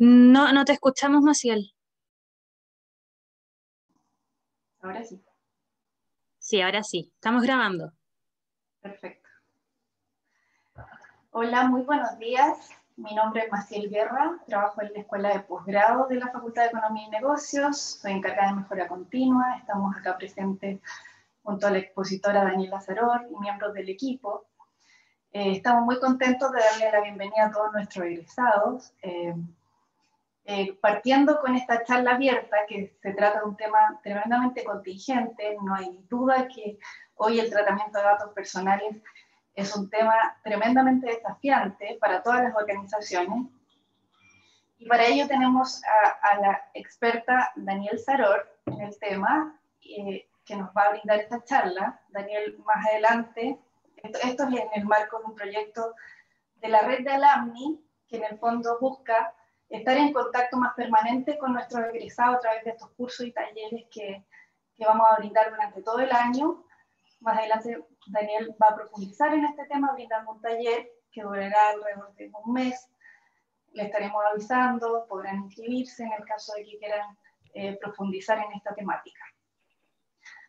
No, no te escuchamos, Maciel. Ahora sí. Sí, ahora sí. Estamos grabando. Perfecto. Hola, muy buenos días. Mi nombre es Maciel Guerra. Trabajo en la Escuela de Posgrado de la Facultad de Economía y Negocios. Soy encargada de mejora continua. Estamos acá presentes junto a la expositora Daniela Zaror y miembros del equipo. Eh, estamos muy contentos de darle la bienvenida a todos nuestros egresados. Eh, eh, partiendo con esta charla abierta, que se trata de un tema tremendamente contingente, no hay duda que hoy el tratamiento de datos personales es un tema tremendamente desafiante para todas las organizaciones. Y para ello tenemos a, la experta Daniel Saror en el tema, eh, que nos va a brindar esta charla. Daniel, más adelante, esto, esto es en el marco de un proyecto de la red de Alamni, que en el fondo busca estar en contacto más permanente con nuestros egresados a través de estos cursos y talleres que, vamos a brindar durante todo el año. Más adelante Daniel va a profundizar en este tema brindando un taller que durará alrededor de un mes. Le estaremos avisando, podrán inscribirse en el caso de que quieran eh, profundizar en esta temática.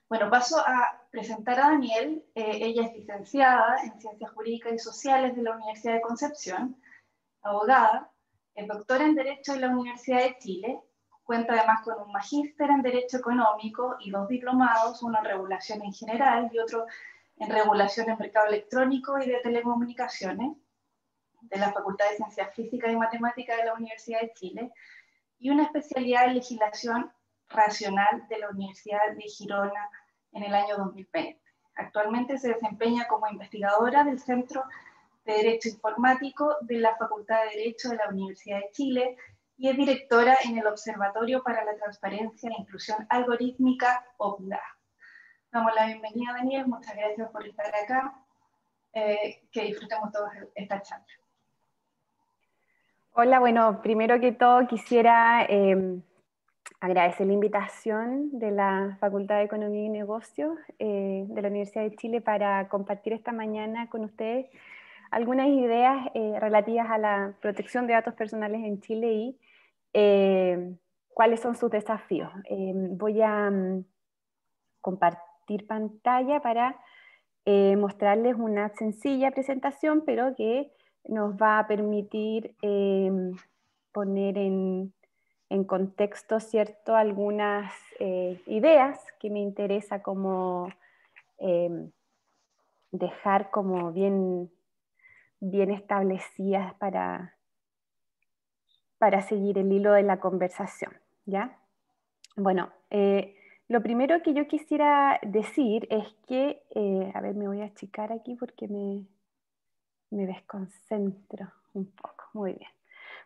Bueno, paso a presentar a Daniel. Eh, ella es licenciada en Ciencias Jurídicas y Sociales de la Universidad de Concepción, abogada, es doctora en Derecho de la Universidad de Chile, cuenta además con un magíster en Derecho Económico y dos diplomados, uno en Regulación en general y otro en Regulación en Mercado Electrónico y de Telecomunicaciones, de la Facultad de Ciencias Físicas y Matemáticas de la Universidad de Chile, y una especialidad en Legislación Racional de la Universidad de Girona en el año 2020. Actualmente se desempeña como investigadora del Centro de Derecho Informático de la Facultad de Derecho de la Universidad de Chile y es directora en el Observatorio para la Transparencia e Inclusión Algorítmica, OPLA. Damos la bienvenida, Daniel, muchas gracias por estar acá. Eh, que disfrutemos todos esta charla. Hola, bueno, primero que todo quisiera em, agradecer la invitación de la Facultad de Economía y Negocios eh, de la Universidad de Chile para compartir esta mañana con ustedes algunas ideas eh, relativas a la protección de datos personales en Chile y eh, cuáles son sus desafíos. Eh, voy a mm, compartir pantalla para mostrarles una sencilla presentación, pero que nos va a permitir em, poner en, contexto, ¿cierto?, algunas ideas que me interesa como em, dejar como bien bien establecidas para, para seguir el hilo de la conversación. ¿ya? Bueno, eh, lo primero que yo quisiera decir es que, eh, a ver, me voy a achicar aquí porque me, me desconcentro un poco. Muy bien.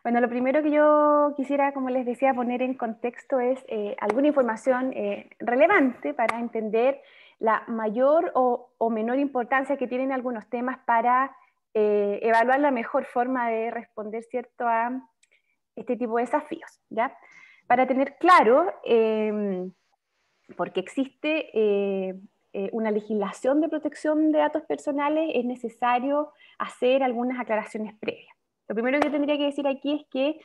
Bueno, lo primero que yo quisiera, como les decía, poner en contexto es eh, alguna información relevante para entender la mayor o, o, menor importancia que tienen algunos temas para eh, evaluar la mejor forma de responder ¿cierto? a este tipo de desafíos. Para tener claro, em, porque existe eh, eh, una legislación de protección de datos personales, es necesario hacer algunas aclaraciones previas. Lo primero que tendría que decir aquí es que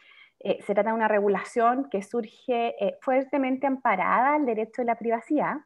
se trata de una regulación que surge fuertemente amparada al derecho de la privacidad,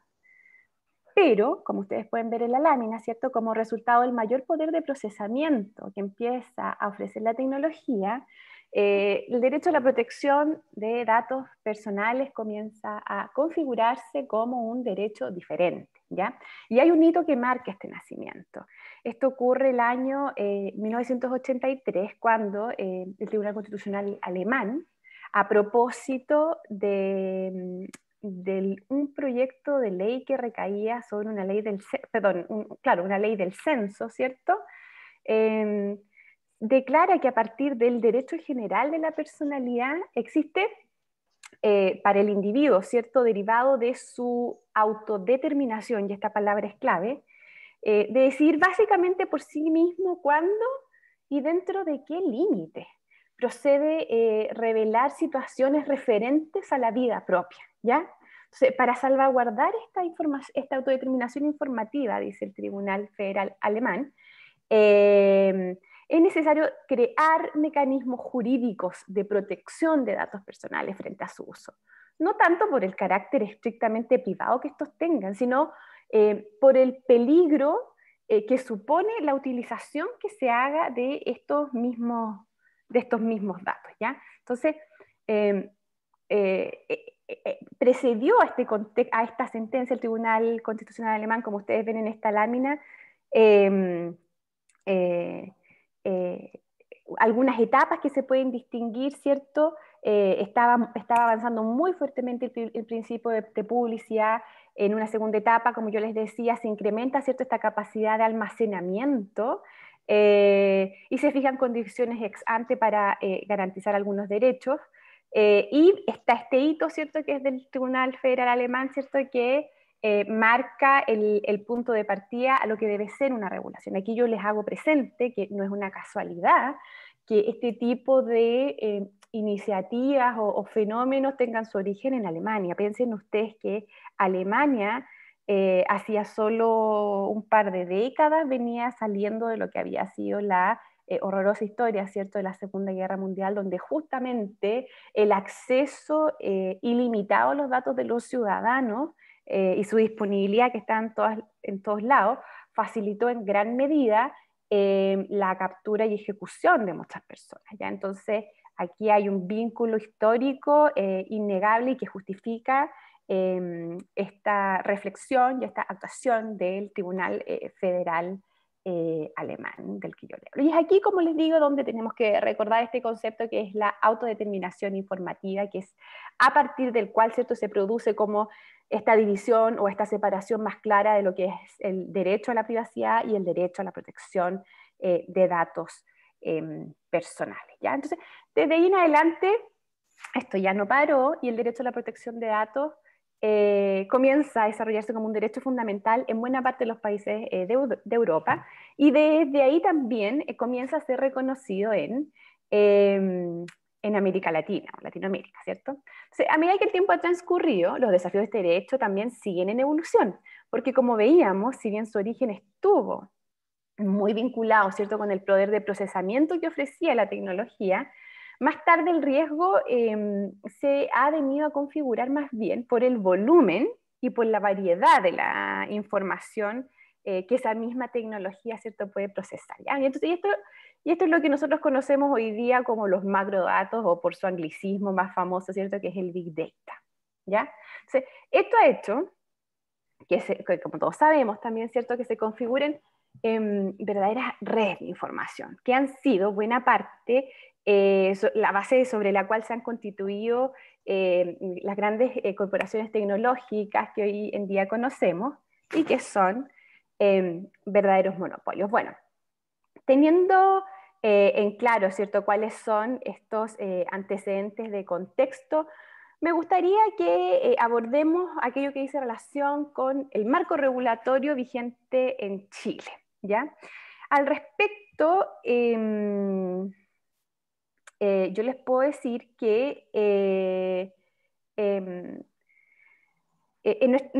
pero, como ustedes pueden ver en la lámina, ¿cierto? Como resultado del mayor poder de procesamiento que empieza a ofrecer la tecnología, eh, el derecho a la protección de datos personales comienza a configurarse como un derecho diferente, ¿ya? Y hay un hito que marca este nacimiento. Esto ocurre el año 1983, eh, cuando eh, el Tribunal Constitucional Alemán, a propósito de, mm, de un proyecto de ley que recaía sobre una ley del, perdón, claro, una ley del censo, ¿cierto? Em, declara que a partir del derecho general de la personalidad existe eh, para el individuo, ¿cierto? Derivado de su autodeterminación, y esta palabra es clave, eh, de decir básicamente por sí mismo cuándo y dentro de qué límite procede eh, revelar situaciones referentes a la vida propia, ¿ya? para salvaguardar esta, autodeterminación informativa, dice el Tribunal Federal Alemán, em, es necesario crear mecanismos jurídicos de protección de datos personales frente a su uso. No tanto por el carácter estrictamente privado que estos tengan, sino em, por el peligro eh, que supone la utilización que se haga de estos mismos, datos. ¿ya? Entonces, em, eh, eh, eh, precedió este a, esta sentencia el Tribunal Constitucional Alemán, como ustedes ven en esta lámina, em, eh, algunas etapas que se pueden distinguir, ¿cierto? estaba, avanzando muy fuertemente el, principio de, publicidad. En una segunda etapa, como yo les decía, se incrementa ¿cierto? esta capacidad de almacenamiento y se fijan condiciones ex ante para garantizar algunos derechos. Eh, y está este hito, ¿cierto?, que es del Tribunal Federal Alemán, ¿cierto?, que eh, marca el, punto de partida a lo que debe ser una regulación. Aquí yo les hago presente que no es una casualidad que este tipo de eh, iniciativas o, fenómenos tengan su origen en Alemania. Piensen ustedes que Alemania hacía solo un par de décadas venía saliendo de lo que había sido la eh, horrorosa historia, ¿cierto?, de la Segunda Guerra Mundial, donde justamente el acceso eh, ilimitado a los datos de los ciudadanos eh, y su disponibilidad, que está en, todas, en todos lados, facilitó en gran medida la captura y ejecución de muchas personas. ¿ya? Entonces, aquí hay un vínculo histórico innegable y que justifica em, esta reflexión y esta actuación del Tribunal Federal eh, alemán del que yo leo. Y es aquí, como les digo, donde tenemos que recordar este concepto que es la autodeterminación informativa, que es a partir del cual ¿cierto? se produce como esta división o esta separación más clara de lo que es el derecho a la privacidad y el derecho a la protección eh, de datos em, personales. ¿ya? Entonces, desde ahí en adelante, esto ya no paró y el derecho a la protección de datos eh, comienza a desarrollarse como un derecho fundamental en buena parte de los países eh, de, Europa y desde ahí también eh, comienza a ser reconocido em, en, América Latina o Latinoamérica, ¿cierto? a medida que el tiempo ha transcurrido, los desafíos de este derecho también siguen en evolución, porque como veíamos, si bien su origen estuvo muy vinculado, ¿cierto?, con el poder de procesamiento que ofrecía la tecnología, más tarde el riesgo em, se ha venido a configurar más bien por el volumen y por la variedad de la información eh, que esa misma tecnología ¿cierto? puede procesar. Y, entonces, y, esto, y esto es lo que nosotros conocemos hoy día como los macrodatos o por su anglicismo más famoso, ¿cierto? que es el Big Data. ¿ya? esto ha hecho que, como todos sabemos también, ¿cierto? que se configuren em, verdaderas redes de información, que han sido buena parte eh, la base sobre la cual se han constituido eh, las grandes eh, corporaciones tecnológicas que hoy en día conocemos y que son em, verdaderos monopolios. Bueno, teniendo en claro ¿cierto? cuáles son estos antecedentes de contexto, me gustaría que abordemos aquello que dice relación con el marco regulatorio vigente en Chile. ¿ya? Al respecto, em, eh, yo les puedo decir que eh, em, eh,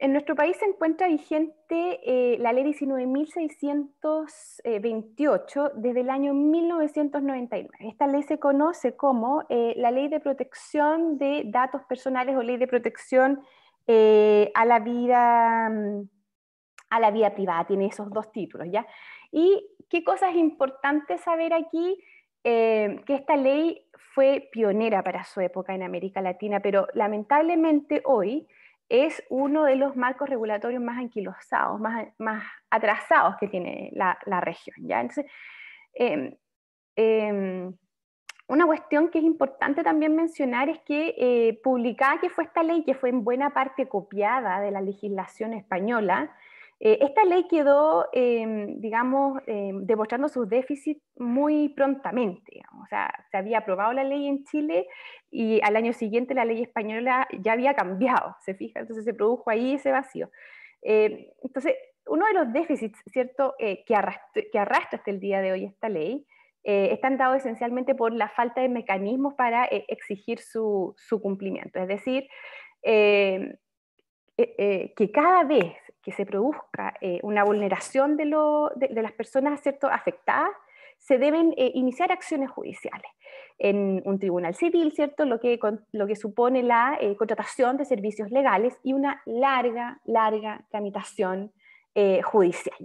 en, nuestro país se encuentra vigente la ley 19.628 desde el año 1999. Esta ley se conoce como la ley de protección de datos personales o ley de protección mm, a la vida privada, tiene esos dos títulos, ¿ya? ¿Y qué cosas importantes saber aquí? Eh, que esta ley fue pionera para su época en América Latina, pero lamentablemente hoy es uno de los marcos regulatorios más anquilosados, más, atrasados que tiene la, región. ¿ya? Entonces, em, em, una cuestión que es importante también mencionar es que eh, publicada que fue esta ley, que fue en buena parte copiada de la legislación española, eh, esta ley quedó, em, digamos, em, demostrando sus déficits muy prontamente. O sea, se había aprobado la ley en Chile y al año siguiente la ley española ya había cambiado, se fija, entonces se produjo ahí ese vacío. Em, entonces, uno de los déficits, ¿cierto?, eh, que, arrastra, hasta el día de hoy esta ley, eh, están dados esencialmente por la falta de mecanismos para exigir su, cumplimiento. Es decir, que cada vez que se produzca eh, una vulneración de, las personas afectadas, se deben eh, iniciar acciones judiciales en un tribunal civil, ¿cierto? Lo que, supone la eh, contratación de servicios legales y una larga, larga tramitación judicial.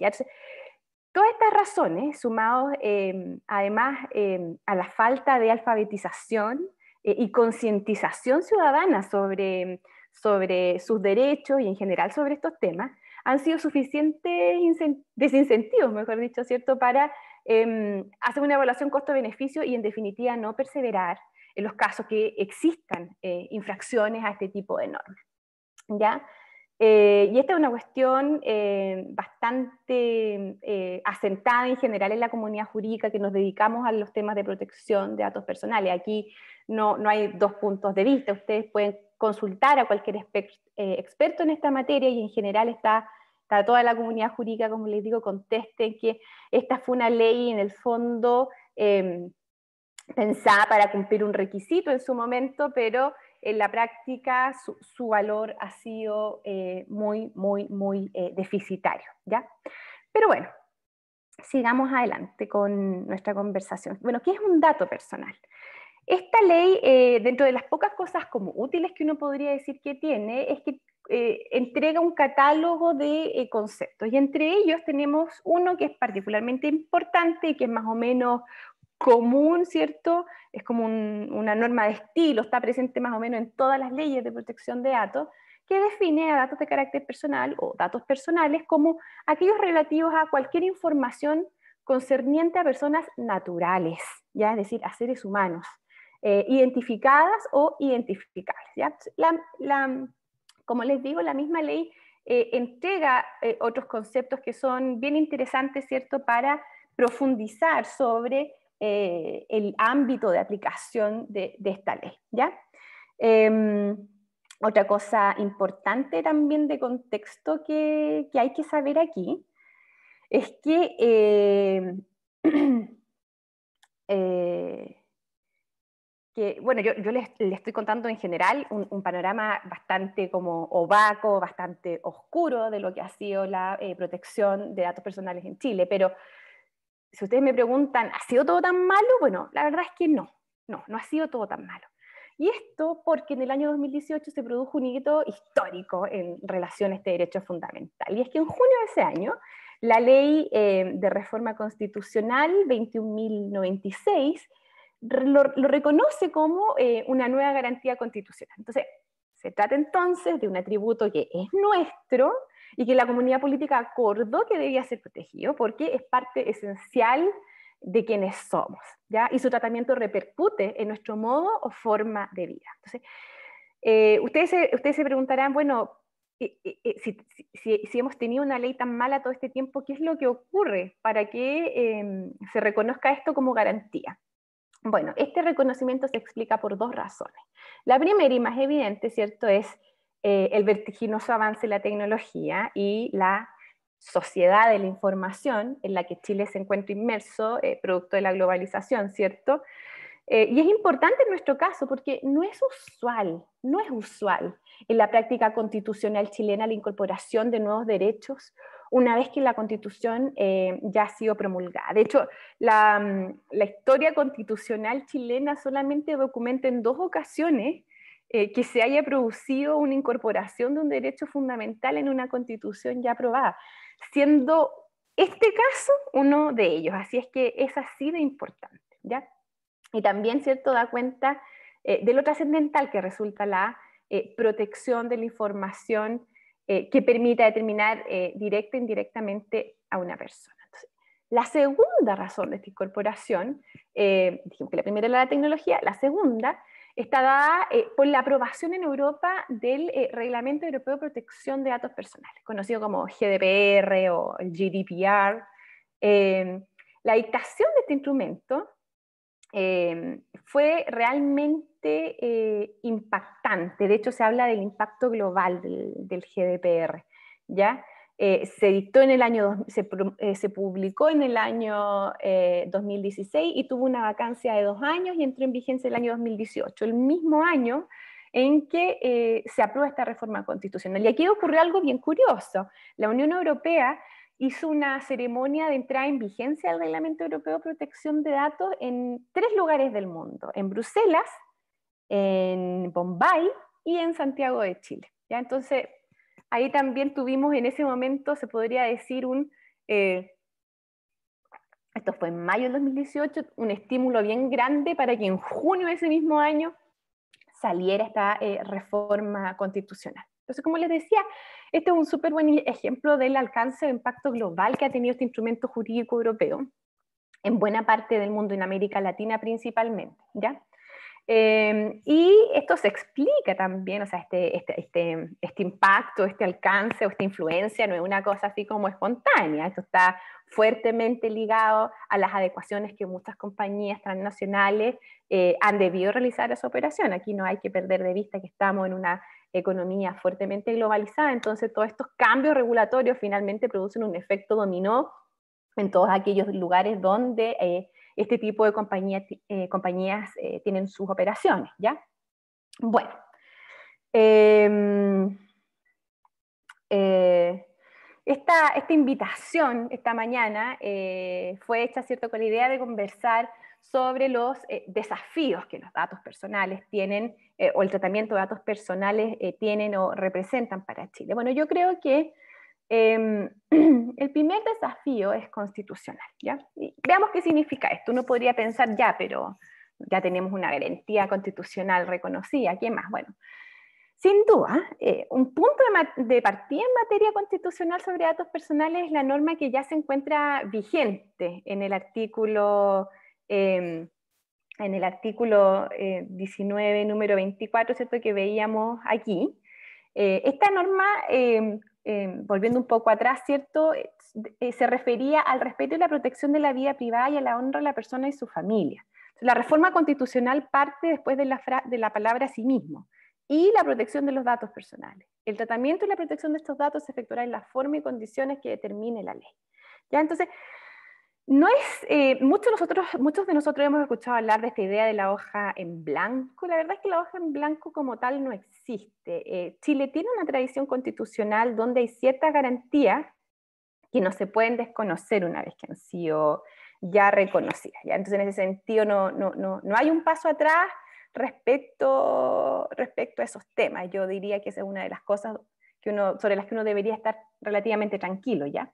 todas estas razones, sumadas em, además em, a la falta de alfabetización y concientización ciudadana sobre sobre sus derechos y en general sobre estos temas, han sido suficientes desincentivos, mejor dicho, ¿cierto?, para em, hacer una evaluación costo-beneficio y en definitiva no perseverar en los casos que existan eh, infracciones a este tipo de normas. ¿Ya? Eh, y esta es una cuestión eh, bastante asentada en general en la comunidad jurídica que nos dedicamos a los temas de protección de datos personales. Aquí no, no hay dos puntos de vista, ustedes pueden consultar a cualquier eh, experto en esta materia y en general está, toda la comunidad jurídica, como les digo, contesten que esta fue una ley en el fondo em, pensada para cumplir un requisito en su momento, pero en la práctica su, valor ha sido eh, muy, muy, muy eh, deficitario. ¿ya? Pero bueno, sigamos adelante con nuestra conversación. Bueno, ¿qué es un dato personal? Esta ley, eh, dentro de las pocas cosas como útiles que uno podría decir que tiene, es que eh, entrega un catálogo de eh, conceptos y entre ellos tenemos uno que es particularmente importante y que es más o menos común, ¿cierto? Es como una norma de estilo, está presente más o menos en todas las leyes de protección de datos, que define a datos de carácter personal o datos personales como aquellos relativos a cualquier información concerniente a personas naturales, ya es decir, a seres humanos eh, identificadas o identificables. ¿ya? como les digo, la misma ley eh, entrega eh, otros conceptos que son bien interesantes, ¿cierto?, para profundizar sobre el ámbito de aplicación de, esta ley, ¿ya? Em, otra cosa importante también de contexto que, hay que saber aquí es que bueno, yo, les, estoy contando en general un, panorama bastante como opaco, bastante oscuro de lo que ha sido la eh, protección de datos personales en Chile, pero si ustedes me preguntan, ¿ha sido todo tan malo? Bueno, la verdad es que no, no, no ha sido todo tan malo. Y esto porque en el año 2018 se produjo un hito histórico en relación a este derecho fundamental. Y es que en junio de ese año, la ley eh, de reforma constitucional 21.096 lo, reconoce como eh, una nueva garantía constitucional. Entonces, se trata entonces de un atributo que es nuestro y que la comunidad política acordó que debía ser protegido porque es parte esencial de quienes somos, ¿ya? Y su tratamiento repercute en nuestro modo o forma de vida. Entonces, eh, ustedes, se, preguntarán, bueno, eh, si, hemos tenido una ley tan mala todo este tiempo, ¿qué es lo que ocurre para que em, se reconozca esto como garantía? Bueno, este reconocimiento se explica por dos razones. La primera y más evidente, ¿cierto?, es eh, el vertiginoso avance de la tecnología y la sociedad de la información en la que Chile se encuentra inmerso, eh, producto de la globalización, ¿cierto? Eh, y es importante en nuestro caso porque no es usual, no es usual en la práctica constitucional chilena la incorporación de nuevos derechos una vez que la constitución eh, ya ha sido promulgada. De hecho, mm, la, historia constitucional chilena solamente documenta en dos ocasiones eh, que se haya producido una incorporación de un derecho fundamental en una constitución ya aprobada, siendo este caso uno de ellos. Así es que es así de importante. ¿ya? Y también, ¿cierto?, da cuenta eh, de lo trascendental que resulta la eh, protección de la información eh, que permita determinar directa e indirectamente a una persona. la segunda razón de esta incorporación, dijimos que la primera era la tecnología, la segunda está dada por la aprobación en Europa del Reglamento Europeo de Protección de Datos Personales, conocido como GDPR o el GDPR. la dictación de este instrumento Em, fue realmente eh, impactante. De hecho, se habla del impacto global del, GDPR. ¿ya? Eh, se dictó en el año, eh, se, publicó en el año 2016 y tuvo una vacancia de dos años y entró en vigencia el año 2018, el mismo año en que se aprueba esta reforma constitucional. Y aquí ocurrió algo bien curioso. La Unión Europea hizo una ceremonia de entrada en vigencia del Reglamento Europeo de Protección de Datos en tres lugares del mundo, en Bruselas, en Bombay y en Santiago de Chile. ¿ya? Entonces, ahí también tuvimos en ese momento, se podría decir, un, eh, esto fue en mayo de 2018, un estímulo bien grande para que en junio de ese mismo año saliera esta eh, reforma constitucional. Entonces, como les decía, este es un súper buen ejemplo del alcance o impacto global que ha tenido este instrumento jurídico europeo en buena parte del mundo, en América Latina principalmente, ¿ya? Em, y esto se explica también, o sea, este, este, este, este, impacto, este alcance o esta influencia no es una cosa así como espontánea, esto está fuertemente ligado a las adecuaciones que muchas compañías transnacionales eh, han debido realizar a su operación. Aquí no hay que perder de vista que estamos en una economía fuertemente globalizada, entonces todos estos cambios regulatorios finalmente producen un efecto dominó en todos aquellos lugares donde eh, este tipo de eh, compañías eh, tienen sus operaciones, ¿ya? Bueno. Em, esta, invitación esta mañana fue hecha, ¿cierto?, con la idea de conversar sobre los eh, desafíos que los datos personales tienen eh, o el tratamiento de datos personales eh, tienen o representan para Chile. Bueno, yo creo que em, el primer desafío es constitucional. ¿ya? veamos qué significa esto. Uno podría pensar ya, pero ya tenemos una garantía constitucional reconocida. ¿Qué más? Bueno, sin duda, un punto de, partida en materia constitucional sobre datos personales es la norma que ya se encuentra vigente en el artículo Em, en el artículo 19, eh, número 24, ¿cierto? que veíamos aquí. Eh, esta norma, em, em, volviendo un poco atrás, ¿cierto? Eh, se refería al respeto y la protección de la vida privada y a la honra de la persona y su familia. La reforma constitucional parte después de la, de la palabra a sí mismo y la protección de los datos personales. El tratamiento y la protección de estos datos se efectuará en la forma y condiciones que determine la ley. ¿Ya? Entonces, no es, eh, muchos, nosotros, muchos de nosotros hemos escuchado hablar de esta idea de la hoja en blanco. La verdad es que la hoja en blanco como tal no existe. Eh, Chile tiene una tradición constitucional donde hay ciertas garantías que no se pueden desconocer una vez que han sido ya reconocidas. ¿ya? Entonces, en ese sentido, no, no, hay un paso atrás respecto, respecto a esos temas. Yo diría que esa es una de las cosas que uno, sobre las que uno debería estar relativamente tranquilo. ¿ya?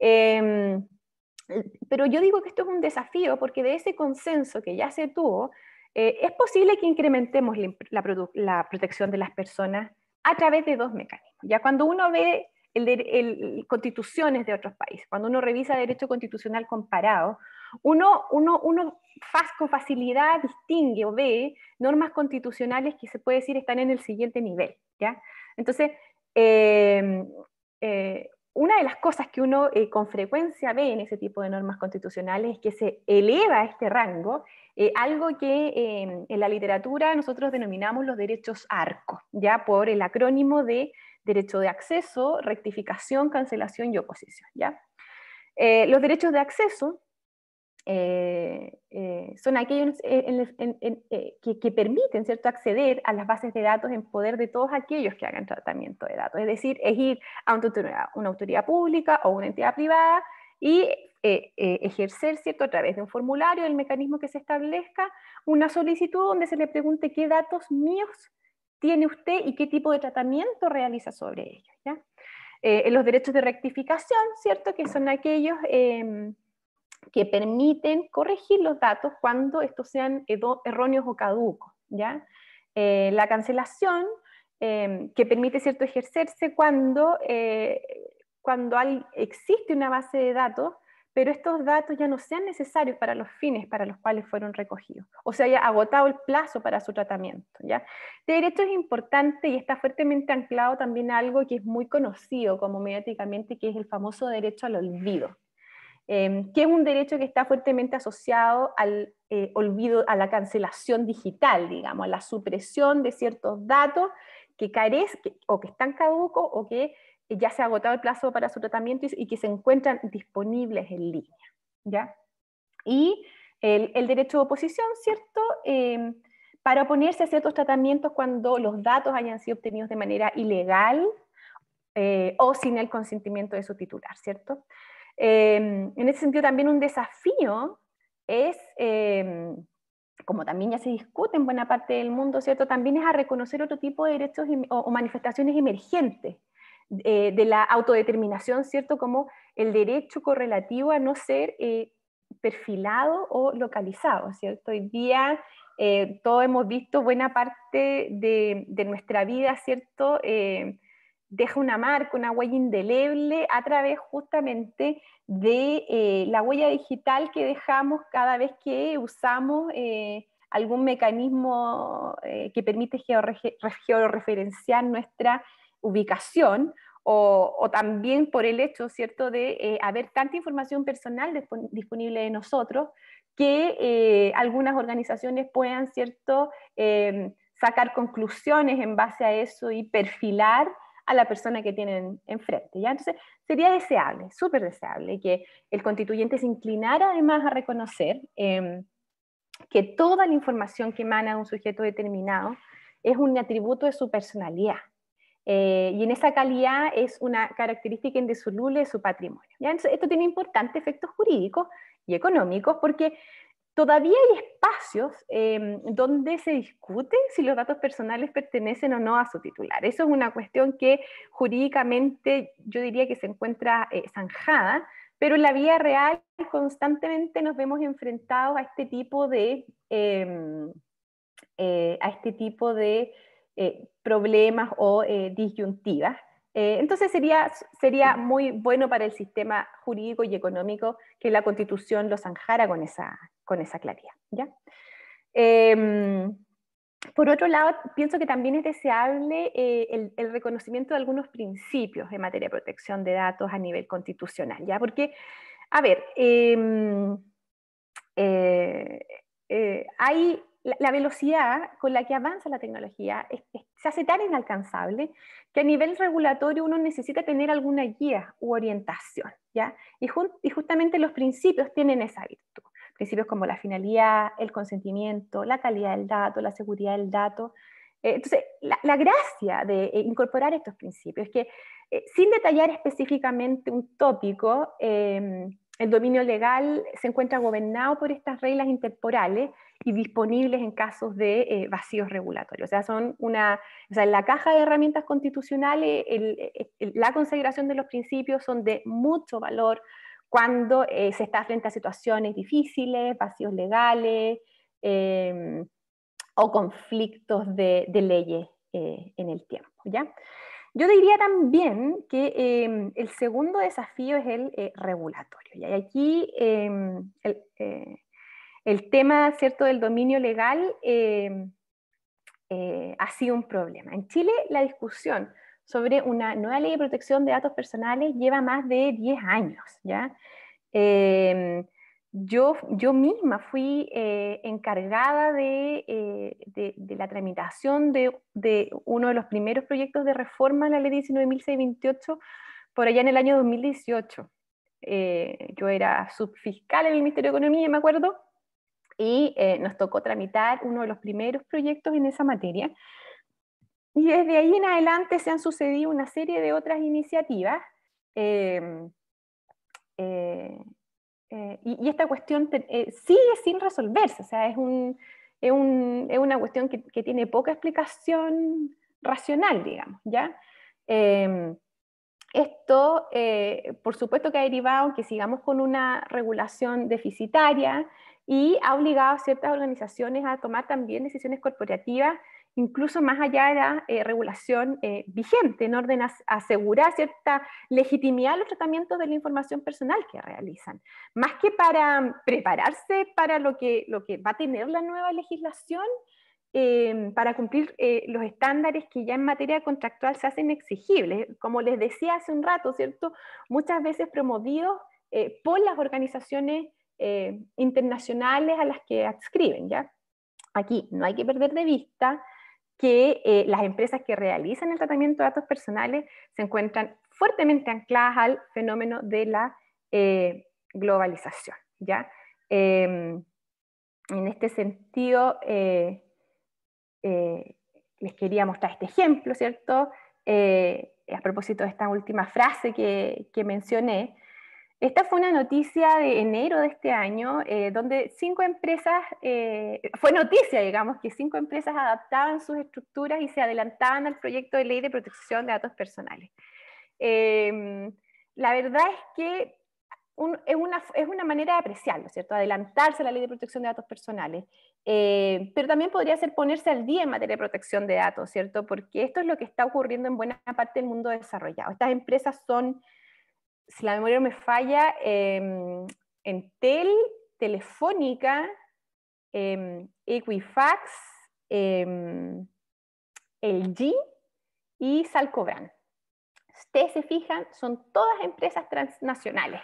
Em, pero yo digo que esto es un desafío porque de ese consenso que ya se tuvo, eh, es posible que incrementemos la, protección de las personas a través de dos mecanismos. Ya cuando uno ve el, constituciones de otros países, cuando uno revisa derecho constitucional comparado, uno, uno, uno con facilidad distingue o ve normas constitucionales que se puede decir están en el siguiente nivel. ¿ya? Entonces, eh, de las cosas que uno eh, con frecuencia ve en ese tipo de normas constitucionales es que se eleva este rango eh, algo que em, en la literatura nosotros denominamos los derechos arco, ya por el acrónimo de derecho de acceso, rectificación, cancelación y oposición. ¿ya? Eh, los derechos de acceso eh, eh, son aquellos eh, que, permiten ¿cierto? acceder a las bases de datos en poder de todos aquellos que hagan tratamiento de datos. Es decir, es ir a una, autoridad pública o una entidad privada y ejercer, ¿cierto?, a través de un formulario, el mecanismo que se establezca, una solicitud donde se le pregunte qué datos míos tiene usted y qué tipo de tratamiento realiza sobre ellos. los derechos de rectificación, ¿cierto?, que son aquellos... Em, que permiten corregir los datos cuando estos sean erróneos o caducos. ¿ya? Eh, la cancelación, em, que permite cierto ejercerse cuando, eh, cuando existe una base de datos, pero estos datos ya no sean necesarios para los fines para los cuales fueron recogidos, o se haya agotado el plazo para su tratamiento. ¿ya? Este derecho es importante y está fuertemente anclado también a algo que es muy conocido como mediáticamente, que es el famoso derecho al olvido. Em, que es un derecho que está fuertemente asociado al eh, olvido, a la cancelación digital, digamos, a la supresión de ciertos datos que carezcan, o que están caducos o que ya se ha agotado el plazo para su tratamiento y, que se encuentran disponibles en línea. Y el, derecho de oposición, ¿cierto? Em, para oponerse a ciertos tratamientos cuando los datos hayan sido obtenidos de manera ilegal eh, o sin el consentimiento de su titular, ¿cierto? Em, en ese sentido, también un desafío es, em, como también ya se discute en buena parte del mundo, ¿cierto? También es a reconocer otro tipo de derechos o, manifestaciones emergentes eh, de la autodeterminación, ¿cierto? Como el derecho correlativo a no ser eh, perfilado o localizado, ¿cierto? Hoy día eh, todos hemos visto buena parte de, nuestra vida, ¿cierto? deja una marca, una huella indeleble a través justamente de eh, la huella digital que dejamos cada vez que usamos eh, algún mecanismo eh, que permite georreferenciar nuestra ubicación o, o, también por el hecho, ¿cierto?, de haber tanta información personal disponible de nosotros que algunas organizaciones puedan, ¿cierto?, em, sacar conclusiones en base a eso y perfilar a la persona que tienen enfrente. ¿ya? Entonces, sería deseable, súper deseable, que el constituyente se inclinara además a reconocer em, que toda la información que emana de un sujeto determinado es un atributo de su personalidad. Eh, y en esa calidad es una característica indisoluble de su patrimonio. ¿ya? Entonces, esto tiene importantes efectos jurídicos y económicos porque todavía hay espacios em, donde se discute si los datos personales pertenecen o no a su titular. Eso es una cuestión que jurídicamente yo diría que se encuentra eh, zanjada, pero en la vida real constantemente nos vemos enfrentados a este tipo de, em, eh, a este tipo de eh, problemas o disyuntivas eh, entonces sería, sería muy bueno para el sistema jurídico y económico que la constitución lo zanjara con esa, con esa claridad. ¿ya? Em, por otro lado, pienso que también es deseable eh, el, reconocimiento de algunos principios en materia de protección de datos a nivel constitucional, ¿ya? Porque, a ver, em, eh, hay la, velocidad con la que avanza la tecnología es se hace tan inalcanzable que a nivel regulatorio uno necesita tener alguna guía u orientación, ¿ya? Y, justamente los principios tienen esa virtud. Principios como la finalidad, el consentimiento, la calidad del dato, la seguridad del dato. Eh, entonces, la, gracia de eh, incorporar estos principios es que eh, sin detallar específicamente un tópico, em, el dominio legal se encuentra gobernado por estas reglas interporales y disponibles en casos de eh, vacíos regulatorios. O sea, son una, o en la caja de herramientas constitucionales, la consagración de los principios son de mucho valor cuando eh, se está frente a situaciones difíciles, vacíos legales em, o conflictos de, de leyes eh, en el tiempo. ¿ya? Yo diría también que em, el segundo desafío es el eh, regulatorio. Y aquí em, eh, el, tema ¿cierto? del dominio legal em, eh, ha sido un problema. En Chile la discusión sobre una nueva ley de protección de datos personales lleva más de 10 años. ¿ya? yo, misma fui eh, encargada eh, de, la tramitación de, uno de los primeros proyectos de reforma en la ley 19.628 por allá en el año 2018. Eh, yo era subfiscal en el Ministerio de Economía, me acuerdo, y nos tocó tramitar uno de los primeros proyectos en esa materia. Y desde ahí en adelante se han sucedido una serie de otras iniciativas. Em, eh, y, esta cuestión eh, sigue sin resolverse, o sea, es, una cuestión que, tiene poca explicación racional, digamos, ¿ya? Em, esto, eh, por supuesto que ha derivado que sigamos con una regulación deficitaria y ha obligado a ciertas organizaciones a tomar también decisiones corporativas incluso más allá de la eh, regulación eh, vigente, en orden a asegurar cierta legitimidad a los tratamientos de la información personal que realizan. Más que para prepararse para lo que, va a tener la nueva legislación, eh, para cumplir los estándares que ya en materia contractual se hacen exigibles. Como les decía hace un rato, ¿cierto? Muchas veces promovidos por las organizaciones internacionales a las que adscriben, ¿ya? Aquí no hay que perder de vista que eh, las empresas que realizan el tratamiento de datos personales se encuentran fuertemente ancladas al fenómeno de la eh, globalización. Em, en este sentido, eh, les quería mostrar este ejemplo, a propósito de esta última frase que mencioné, esta fue una noticia de enero de este año, eh, donde cinco empresas, eh, fue noticia, digamos, que cinco empresas adaptaban sus estructuras y se adelantaban al proyecto de ley de protección de datos personales. Em, la verdad es que es, una, manera de apreciarlo, ¿cierto? Adelantarse a la ley de protección de datos personales. Eh, pero también podría ser ponerse al día en materia de protección de datos, ¿cierto? Porque esto es lo que está ocurriendo en buena parte del mundo desarrollado. Estas empresas son si la memoria me falla, eh, em, Entel, Telefónica, eh, Equifax, em, LG y Salcobran. Ustedes se fijan, son todas empresas transnacionales.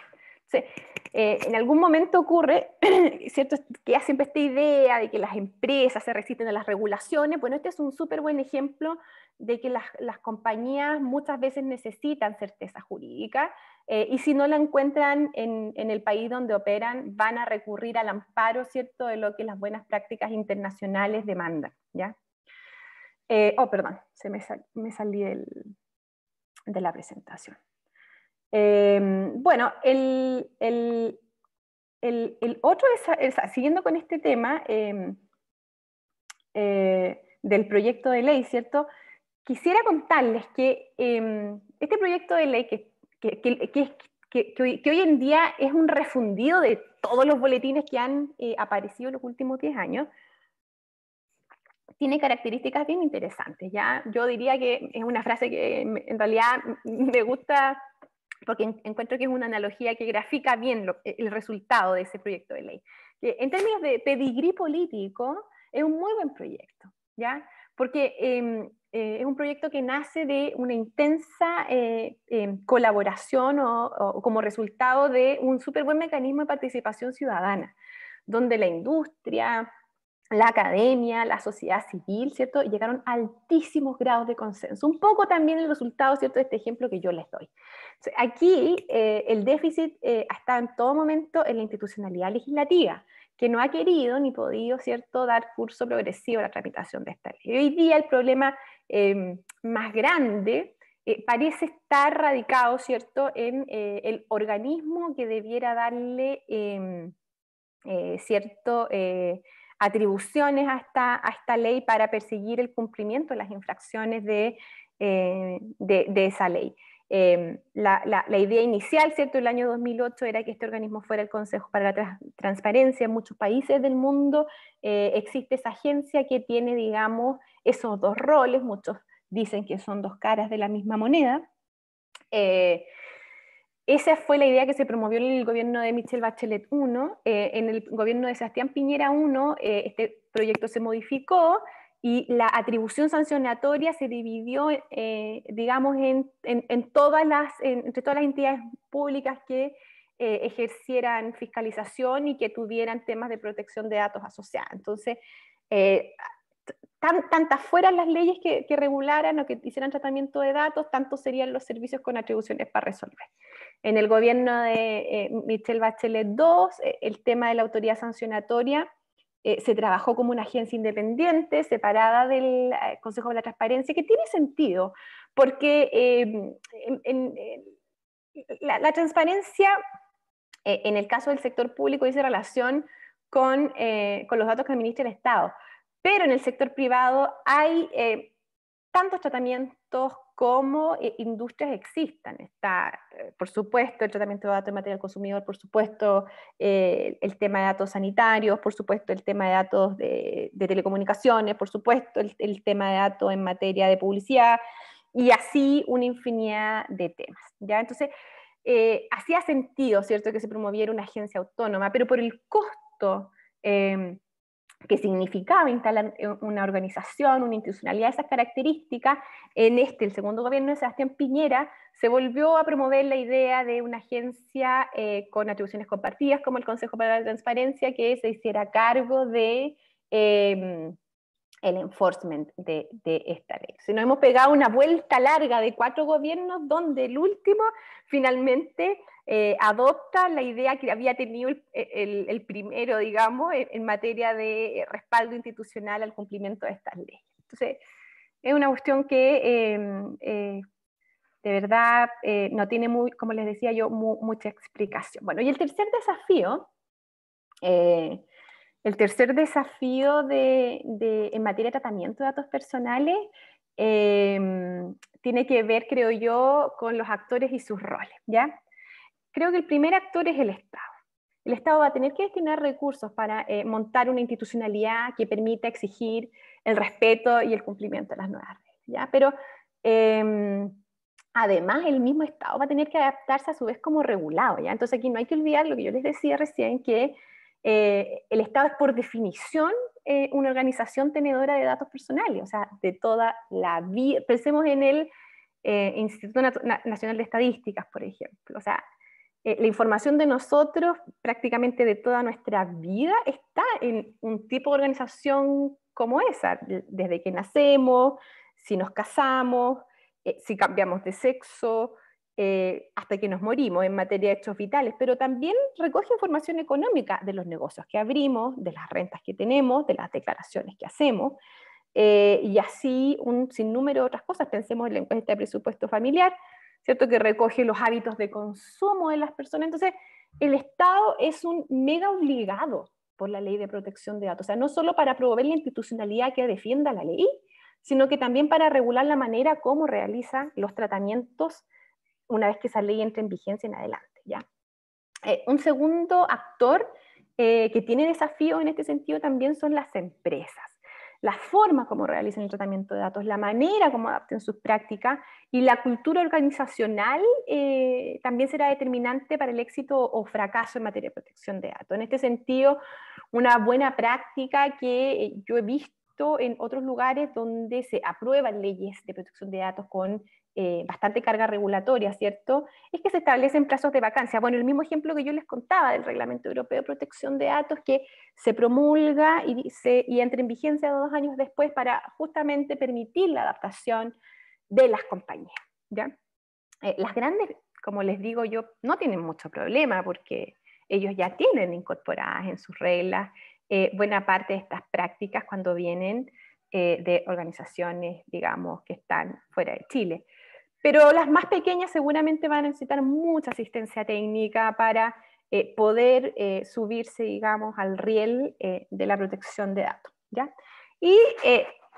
Eh, en algún momento ocurre, ¿cierto?, que hay siempre esta idea de que las empresas se resisten a las regulaciones. Bueno, este es un súper buen ejemplo de que las, las, compañías muchas veces necesitan certeza jurídica eh, y si no la encuentran en, el país donde operan, van a recurrir al amparo, ¿cierto?, de lo que las buenas prácticas internacionales demandan, ¿ya? Eh, oh, perdón, se me, salí de la presentación. Eh, bueno, el, otro, siguiendo con este tema del proyecto de ley, ¿cierto?, quisiera contarles que este proyecto de ley que que, hoy, en día es un refundido de todos los boletines que han eh, aparecido en los últimos 10 años, tiene características bien interesantes. ¿ya? Yo diría que es una frase que en realidad me gusta porque encuentro que es una analogía que grafica bien el resultado de ese proyecto de ley. en términos de pedigrí político, es un muy buen proyecto, ¿ya? Porque em, eh, es un proyecto que nace de una intensa eh, em, colaboración o, como resultado de un súper buen mecanismo de participación ciudadana, donde la industria, la academia, la sociedad civil, ¿cierto? Llegaron a altísimos grados de consenso. Un poco también el resultado, ¿cierto?, de este ejemplo que yo les doy. Aquí eh, el déficit está en todo momento en la institucionalidad legislativa que no ha querido ni podido, ¿cierto?, dar curso progresivo a la tramitación de esta ley. Hoy día el problema em, más grande eh, parece estar radicado, ¿cierto?, en eh, el organismo que debiera darle, em, eh, ¿cierto?, atribuciones a esta, ley para perseguir el cumplimiento de las infracciones de esa ley. Em, la, idea inicial, ¿cierto?, el año 2008 era que este organismo fuera el Consejo para la Transparencia. En muchos países del mundo eh, existe esa agencia que tiene, digamos, esos dos roles. Muchos dicen que son dos caras de la misma moneda. Eh, esa fue la idea que se promovió en el gobierno de Michelle Bachelet I. Eh, en el gobierno de Sebastián Piñera I, este proyecto se modificó y la atribución sancionatoria se dividió, eh, digamos, en, todas las, entre todas las entidades públicas que eh, ejercieran fiscalización y que tuvieran temas de protección de datos asociados. Entonces, eh, tantas fueran las leyes que, que, regularan o que hicieran tratamiento de datos, tantos serían los servicios con atribuciones para resolver. En el gobierno de Michelle Bachelet II, el tema de la autoridad sancionatoria eh, se trabajó como una agencia independiente, separada del eh, Consejo de la Transparencia, que tiene sentido, porque em, eh, la, transparencia, en el caso del sector público, dice relación con, con, los datos que administra el Estado, pero en el sector privado hay tantos tratamientos como eh, industrias existan. Está, eh, por supuesto, el tratamiento de datos de material consumidor, por supuesto, eh, el tema de datos sanitarios, por supuesto, el tema de datos de, telecomunicaciones, por supuesto, el, tema de datos en materia de publicidad, y así una infinidad de temas. ¿ya? Entonces, hacía sentido, ¿cierto?, que se promoviera una agencia autónoma, pero por el costo em, que significaba instalar eh, una organización, una institucionalidad, esas características, en este, el segundo gobierno de Sebastián Piñera, se volvió a promover la idea de una agencia eh, con atribuciones compartidas, como el Consejo para la Transparencia, que se hiciera cargo de em, el enforcement de, esta ley. Si nos hemos pegado una vuelta larga de cuatro gobiernos donde el último finalmente eh, adopta la idea que había tenido el, primero, digamos, en, materia de respaldo institucional al cumplimiento de estas leyes. Entonces, es una cuestión que em, eh, de verdad eh, no tiene, muy, como les decía yo, mucha explicación. Bueno, y el tercer desafío... Eh, el tercer desafío de, en materia de tratamiento de datos personales em, tiene que ver, creo yo, con los actores y sus roles. ¿ya? Creo que el primer actor es el Estado. El Estado va a tener que destinar recursos para eh, montar una institucionalidad que permita exigir el respeto y el cumplimiento de las nuevas reglas. ¿ya? Pero em, además el mismo Estado va a tener que adaptarse a su vez como regulado. ¿ya? Entonces aquí no hay que olvidar lo que yo les decía recién, que eh, el Estado es por definición eh, una organización tenedora de datos personales, o sea, de toda la vida. Pensemos en el eh, Instituto Nacional de Estadísticas, por ejemplo. O sea, la información de nosotros, prácticamente de toda nuestra vida, está en un tipo de organización como esa, desde que nacemos, si nos casamos, si cambiamos de sexo, eh, hasta que nos morimos en materia de hechos vitales, pero también recoge información económica de los negocios que abrimos, de las rentas que tenemos, de las declaraciones que hacemos, eh, y así un sinnúmero de otras cosas. Pensemos en la encuesta de presupuesto familiar, ¿cierto? Que recoge los hábitos de consumo de las personas. Entonces, el Estado es un mega obligado por la ley de protección de datos, o sea, no solo para promover la institucionalidad que defienda la ley, sino que también para regular la manera como realiza los tratamientos una vez que esa ley entre en vigencia en adelante. ¿ya? Eh, un segundo actor eh, que tiene desafío en este sentido también son las empresas la forma como realizan el tratamiento de datos, la manera como adapten sus prácticas y la cultura organizacional eh, también será determinante para el éxito o fracaso en materia de protección de datos. En este sentido, una buena práctica que yo he visto en otros lugares donde se aprueban leyes de protección de datos con eh, bastante carga regulatoria, ¿cierto? Es que se establecen plazos de vacancia. Bueno, el mismo ejemplo que yo les contaba del Reglamento Europeo de Protección de Datos que se promulga y, y entra en vigencia dos años después para justamente permitir la adaptación de las compañías, ¿ya? Eh, las grandes, como les digo yo, no tienen mucho problema porque ellos ya tienen incorporadas en sus reglas eh, buena parte de estas prácticas cuando vienen eh, de organizaciones, digamos, que están fuera de Chile. Pero las más pequeñas seguramente van a necesitar mucha asistencia técnica para eh, poder subirse, digamos, al riel de la protección de datos. ¿ya? Y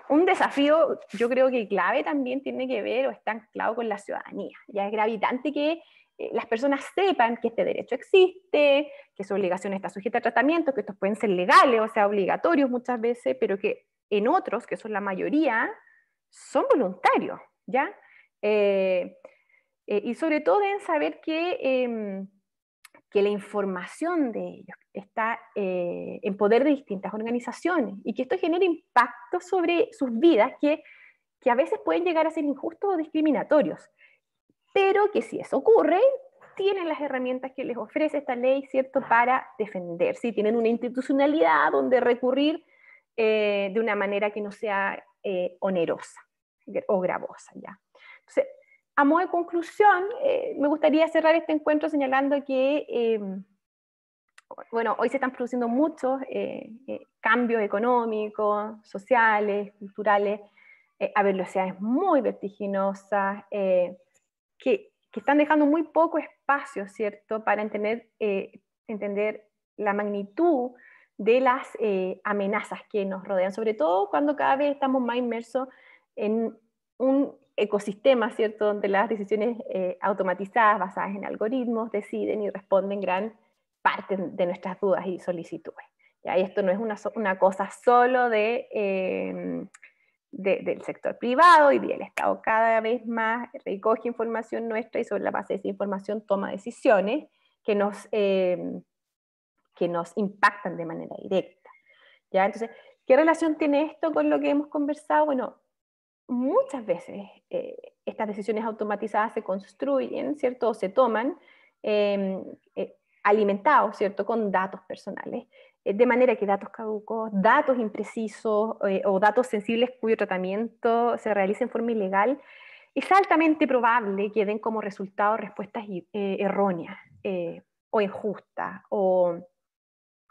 un desafío, yo creo que clave también tiene que ver o está anclado con la ciudadanía. Ya es gravitante que eh, las personas sepan que este derecho existe, que su obligación está sujeta a tratamiento, que estos pueden ser legales, o sea, obligatorios muchas veces, pero que en otros, que son la mayoría, son voluntarios, ¿ya? Eh, eh, y sobre todo en saber que, em, que la información de ellos está en poder de distintas organizaciones y que esto genera impactos sobre sus vidas que a veces pueden llegar a ser injustos o discriminatorios pero que si eso ocurre, tienen las herramientas que les ofrece esta ley, ¿cierto?, para defenderse tienen una institucionalidad donde recurrir eh, de una manera que no sea eh, onerosa o gravosa, ¿ya? Entonces, a modo de conclusión, eh, me gustaría cerrar este encuentro señalando que, bueno, hoy se están produciendo muchos cambios económicos, sociales, culturales, a velocidades muy vertiginosas, que, están dejando muy poco espacio, ¿cierto?, para entender, eh, entender la magnitud de las eh, amenazas que nos rodean, sobre todo cuando cada vez estamos más inmersos en un ecosistema, ¿cierto?, donde las decisiones eh, automatizadas, basadas en algoritmos, deciden y responden gran parte de nuestras dudas y solicitudes. ¿ya? esto no es una, una cosa solo de, em, del sector privado, y del Estado cada vez más recoge información nuestra y sobre la base de esa información toma decisiones que nos, eh, que nos impactan de manera directa. Entonces, ¿qué relación tiene esto con lo que hemos conversado? Bueno, muchas veces eh, estas decisiones automatizadas se construyen, ¿cierto? O se toman eh, alimentados, ¿cierto? Con datos personales eh, de manera que datos caducos, datos imprecisos eh, o datos sensibles cuyo tratamiento se realice en forma ilegal, es altamente probable que den como resultado respuestas eh, erróneas o injustas o,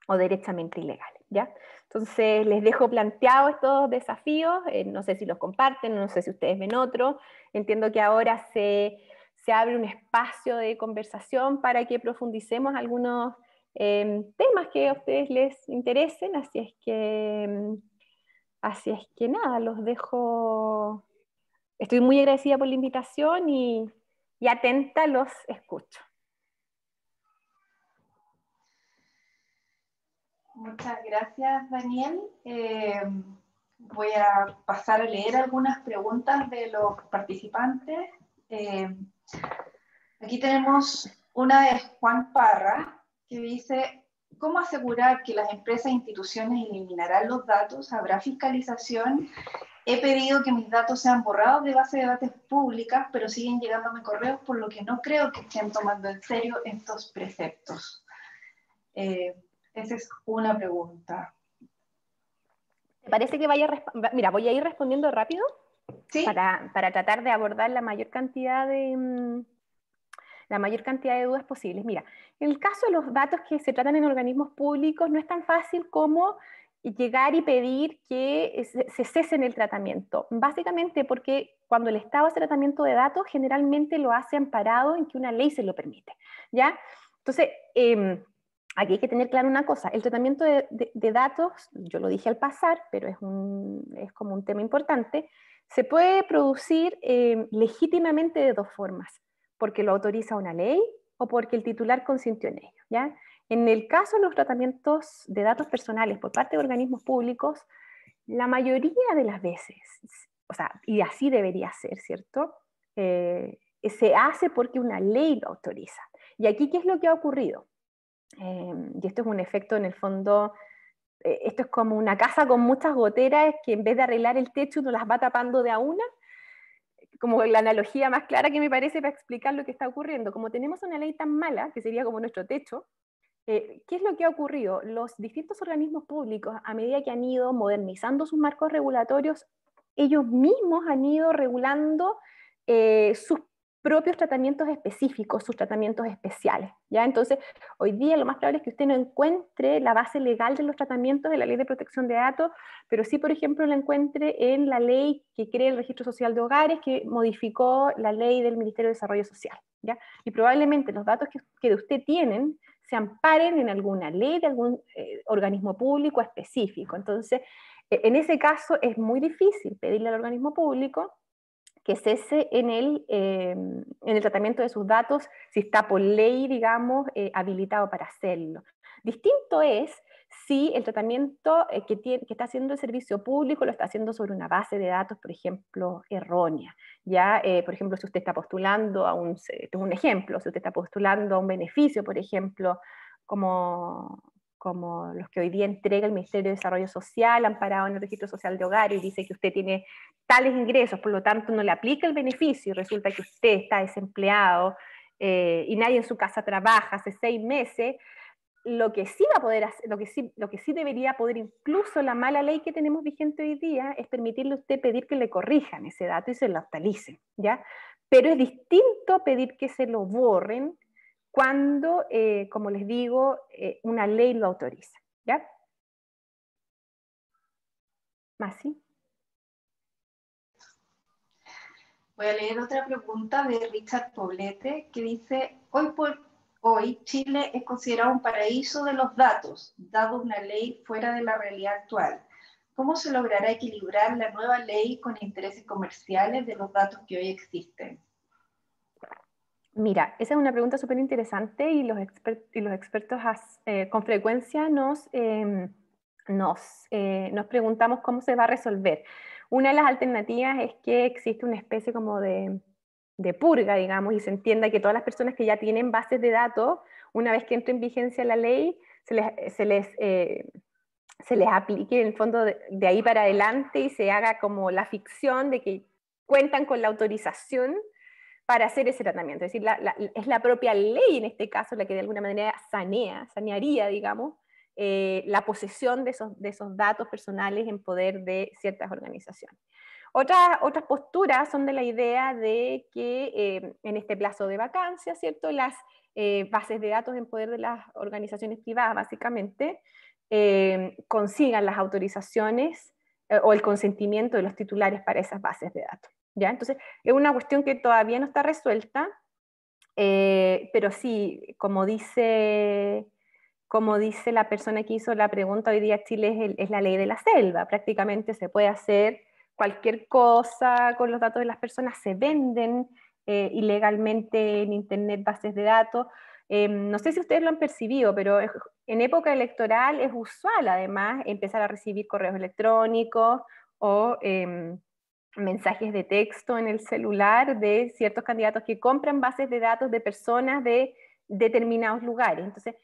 o derechamente ilegales. ¿ya? Entonces, les dejo planteados estos desafíos, no sé si los comparten, no sé si ustedes ven otro, entiendo que ahora se se abre un espacio de conversación para que profundicemos algunos Em, temas que a ustedes les interesen, así es que, em, así es que nada, los dejo. Estoy muy agradecida por la invitación y, atenta los escucho. Muchas gracias, Daniel. Em, voy a pasar a leer algunas preguntas de los participantes. aquí tenemos una de Juan Parra, que dice, ¿cómo asegurar que las empresas e instituciones eliminarán los datos? ¿Habrá fiscalización? He pedido que mis datos sean borrados de base de datos públicas, pero siguen llegándome correos, por lo que no creo que estén tomando en serio estos preceptos. Eh, esa es una pregunta. ¿Te parece que vaya... Mira, voy a ir respondiendo rápido para, tratar de abordar la mayor cantidad de, mm, la mayor cantidad de dudas posibles. Mira, en el caso de los datos que se tratan en organismos públicos, no es tan fácil como llegar y pedir que se en el tratamiento. Básicamente porque cuando el Estado hace tratamiento de datos, generalmente lo hace amparado en que una ley se lo permite. ¿ya? Entonces, em, aquí hay que tener claro una cosa, el tratamiento de, datos, yo lo dije al pasar, pero es, como un tema importante, se puede producir em, legítimamente de dos formas porque lo autoriza una ley o porque el titular consintió en ello. ¿ya? En el caso de los tratamientos de datos personales por parte de organismos públicos, la mayoría de las veces, y así debería ser, ¿cierto? Eh, se hace porque una ley lo autoriza. Y aquí, ¿qué es lo que ha ocurrido? Em, y esto es un efecto en el fondo, eh, esto es como una casa con muchas goteras que en vez de arreglar el techo uno las va tapando de a una como la analogía más clara que me parece para explicar lo que está ocurriendo. Como tenemos una ley tan mala, que sería como nuestro techo, eh, ¿qué es lo que ha ocurrido? Los distintos organismos públicos, a medida que han ido modernizando sus marcos regulatorios, ellos mismos han ido regulando eh, sus propios tratamientos específicos, sus tratamientos especiales. ¿ya? Entonces, hoy día lo más probable es que usted no encuentre la base legal de los tratamientos de la ley de protección de datos, pero sí, por ejemplo, la encuentre en la ley que crea el registro social de hogares, que modificó la ley del Ministerio de Desarrollo Social. ¿ya? Y probablemente los datos que, usted tienen se amparen en alguna ley de algún eh, organismo público específico. Entonces, e, en ese caso es muy difícil pedirle al organismo público que cese en el, em, en el tratamiento de sus datos si está por ley, digamos, eh, habilitado para hacerlo. Distinto es si el tratamiento eh, que, tiene, que, está haciendo el servicio público lo está haciendo sobre una base de datos, por ejemplo, errónea. Ya, eh, por ejemplo, si usted está postulando a un, un ejemplo, si usted está postulando a un beneficio, por ejemplo, como como los que hoy día entrega el Ministerio de Desarrollo Social, amparado en el registro social de hogar, y dice que usted tiene tales ingresos, por lo tanto no le aplica el beneficio, y resulta que usted está desempleado eh, y nadie en su casa trabaja hace seis meses, lo que sí va a poder hacer, lo que sí, lo que sí debería poder, incluso la mala ley que tenemos vigente hoy día, es permitirle a usted pedir que le corrijan ese dato y se lo actualicen, ¿ya? Pero es distinto pedir que se lo borren cuando, eh, como les digo, eh, una ley lo autoriza. ¿Ya? sí. Voy a leer otra pregunta de Richard Poblete que dice, hoy por hoy Chile es considerado un paraíso de los datos, dado una ley fuera de la realidad actual. ¿Cómo se logrará equilibrar la nueva ley con intereses comerciales de los datos que hoy existen? Mira, esa es una pregunta súper interesante y los, expertos eh, con frecuencia nos, em, eh, nos, preguntamos cómo se va a resolver. Una de las alternativas es que existe una especie como de, purga, digamos, y se entienda que todas las personas que ya tienen bases de datos, una vez que entre en vigencia la ley, se les, eh, se les, aplique en el fondo de ahí para adelante y se haga como la ficción de que cuentan con la autorización para hacer ese tratamiento. Es decir, es la propia ley en este caso la que de alguna manera sanea, sanearía, digamos, eh, la posesión de esos, de esos, datos personales en poder de ciertas organizaciones. Otras, otras posturas son de la idea de que eh, en este plazo de vacancia, ¿cierto? Las eh, bases de datos en poder de las organizaciones privadas, básicamente, consigan las autorizaciones o el consentimiento de los titulares para esas bases de datos. Entonces, es una cuestión que todavía no está resuelta, eh, pero sí, como dice, como dice la persona que hizo la pregunta, hoy día Chile es, la ley de la selva, prácticamente se puede hacer cualquier cosa con los datos de las personas, se venden eh, ilegalmente en Internet bases de datos. Eh, no sé si ustedes lo han percibido, pero en época electoral es usual además empezar a recibir correos electrónicos o em, mensajes de texto en el celular de ciertos candidatos que compran bases de datos de personas de determinados lugares. Entonces,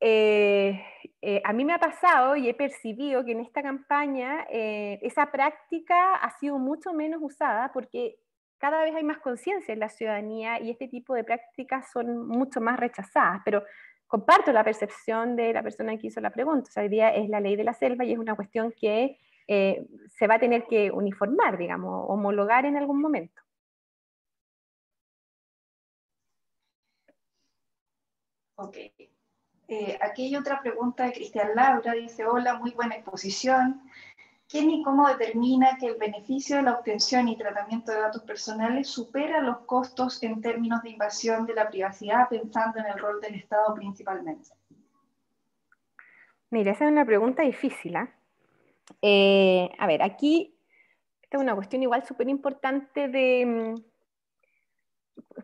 eh, eh, a mí me ha pasado y he percibido que en esta campaña eh, esa práctica ha sido mucho menos usada porque cada vez hay más conciencia en la ciudadanía y este tipo de prácticas son mucho más rechazadas, pero comparto la percepción de la persona que hizo la pregunta, o sea, hoy día es la ley de la selva y es una cuestión que eh, se va a tener que uniformar, digamos, homologar en algún momento. Ok. Eh, aquí hay otra pregunta de Cristian Laura, dice, hola, muy buena exposición. ¿Quién y cómo determina que el beneficio de la obtención y tratamiento de datos personales supera los costos en términos de invasión de la privacidad, pensando en el rol del Estado principalmente? Mira, esa es una pregunta difícil. ¿ah? Eh, a ver, aquí esta una cuestión igual súper importante de... Mm,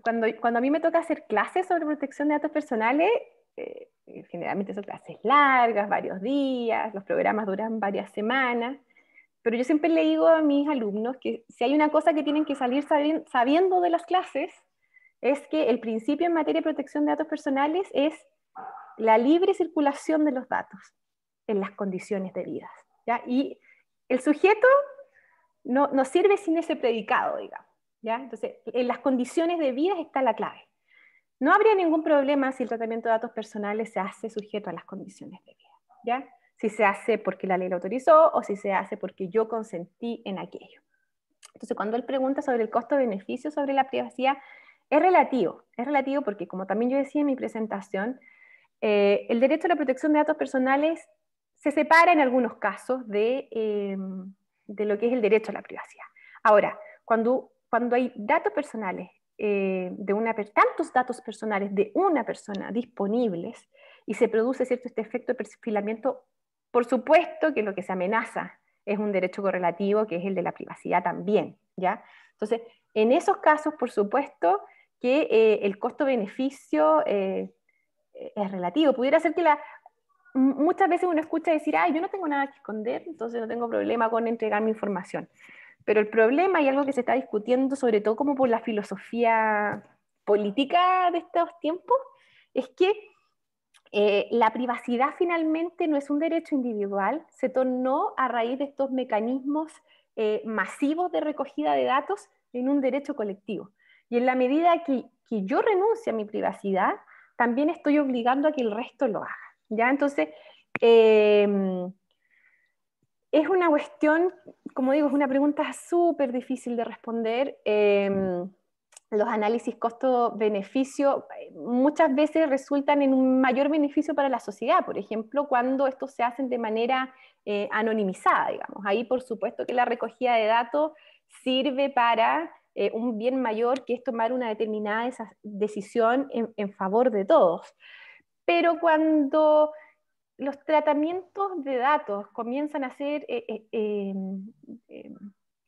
cuando, cuando, a mí me toca hacer clases sobre protección de datos personales, eh, eh, generalmente son clases largas, varios días, los programas duran varias semanas, pero yo siempre le digo a mis alumnos que si hay una cosa que tienen que salir sabiendo de las clases, es que el principio en materia de protección de datos personales es la libre circulación de los datos en las condiciones debidas. Y el sujeto no, no sirve sin ese predicado, digamos. ¿ya? Entonces, en las condiciones de vida está la clave. No habría ningún problema si el tratamiento de datos personales se hace sujeto a las condiciones de vida. ¿ya? Si se hace porque la ley lo autorizó o si se hace porque yo consentí en aquello. Entonces, cuando él pregunta sobre el costo-beneficio sobre la privacidad, es relativo. Es relativo porque, como también yo decía en mi presentación, eh, el derecho a la protección de datos personales se separa en algunos casos eh, de, lo que es el derecho a la privacidad. Ahora, cuando, cuando hay datos personales, eh, de una, tantos datos personales de una persona disponibles y se produce cierto este efecto de perfilamiento, por supuesto que lo que se amenaza es un derecho correlativo que es el de la privacidad también, ¿ya? Entonces, en esos casos, por supuesto, que eh, el costo-beneficio es relativo. Pudiera ser que la, muchas veces uno escucha decir, ah, yo no tengo nada que esconder, entonces no tengo problema con entregar mi información. Pero el problema y algo que se está discutiendo, sobre todo como por la filosofía política de estos tiempos, es que eh, la privacidad finalmente no es un derecho individual, se tornó a raíz de estos mecanismos eh, masivos de recogida de datos en un derecho colectivo. Y en la medida que, que yo renuncie a mi privacidad, también estoy obligando a que el resto lo haga. Entonces, em, es una cuestión, como digo, es una pregunta súper difícil de responder. Em, los análisis costo-beneficio eh, muchas veces resultan en un mayor beneficio para la sociedad, por ejemplo, cuando estos se hacen de manera eh, anonimizada, digamos. Ahí, por supuesto, que la recogida de datos sirve para eh, un bien mayor que es tomar una determinada decisión en favor de todos. Pero cuando los tratamientos de datos comienzan a ser eh, eh, em, em,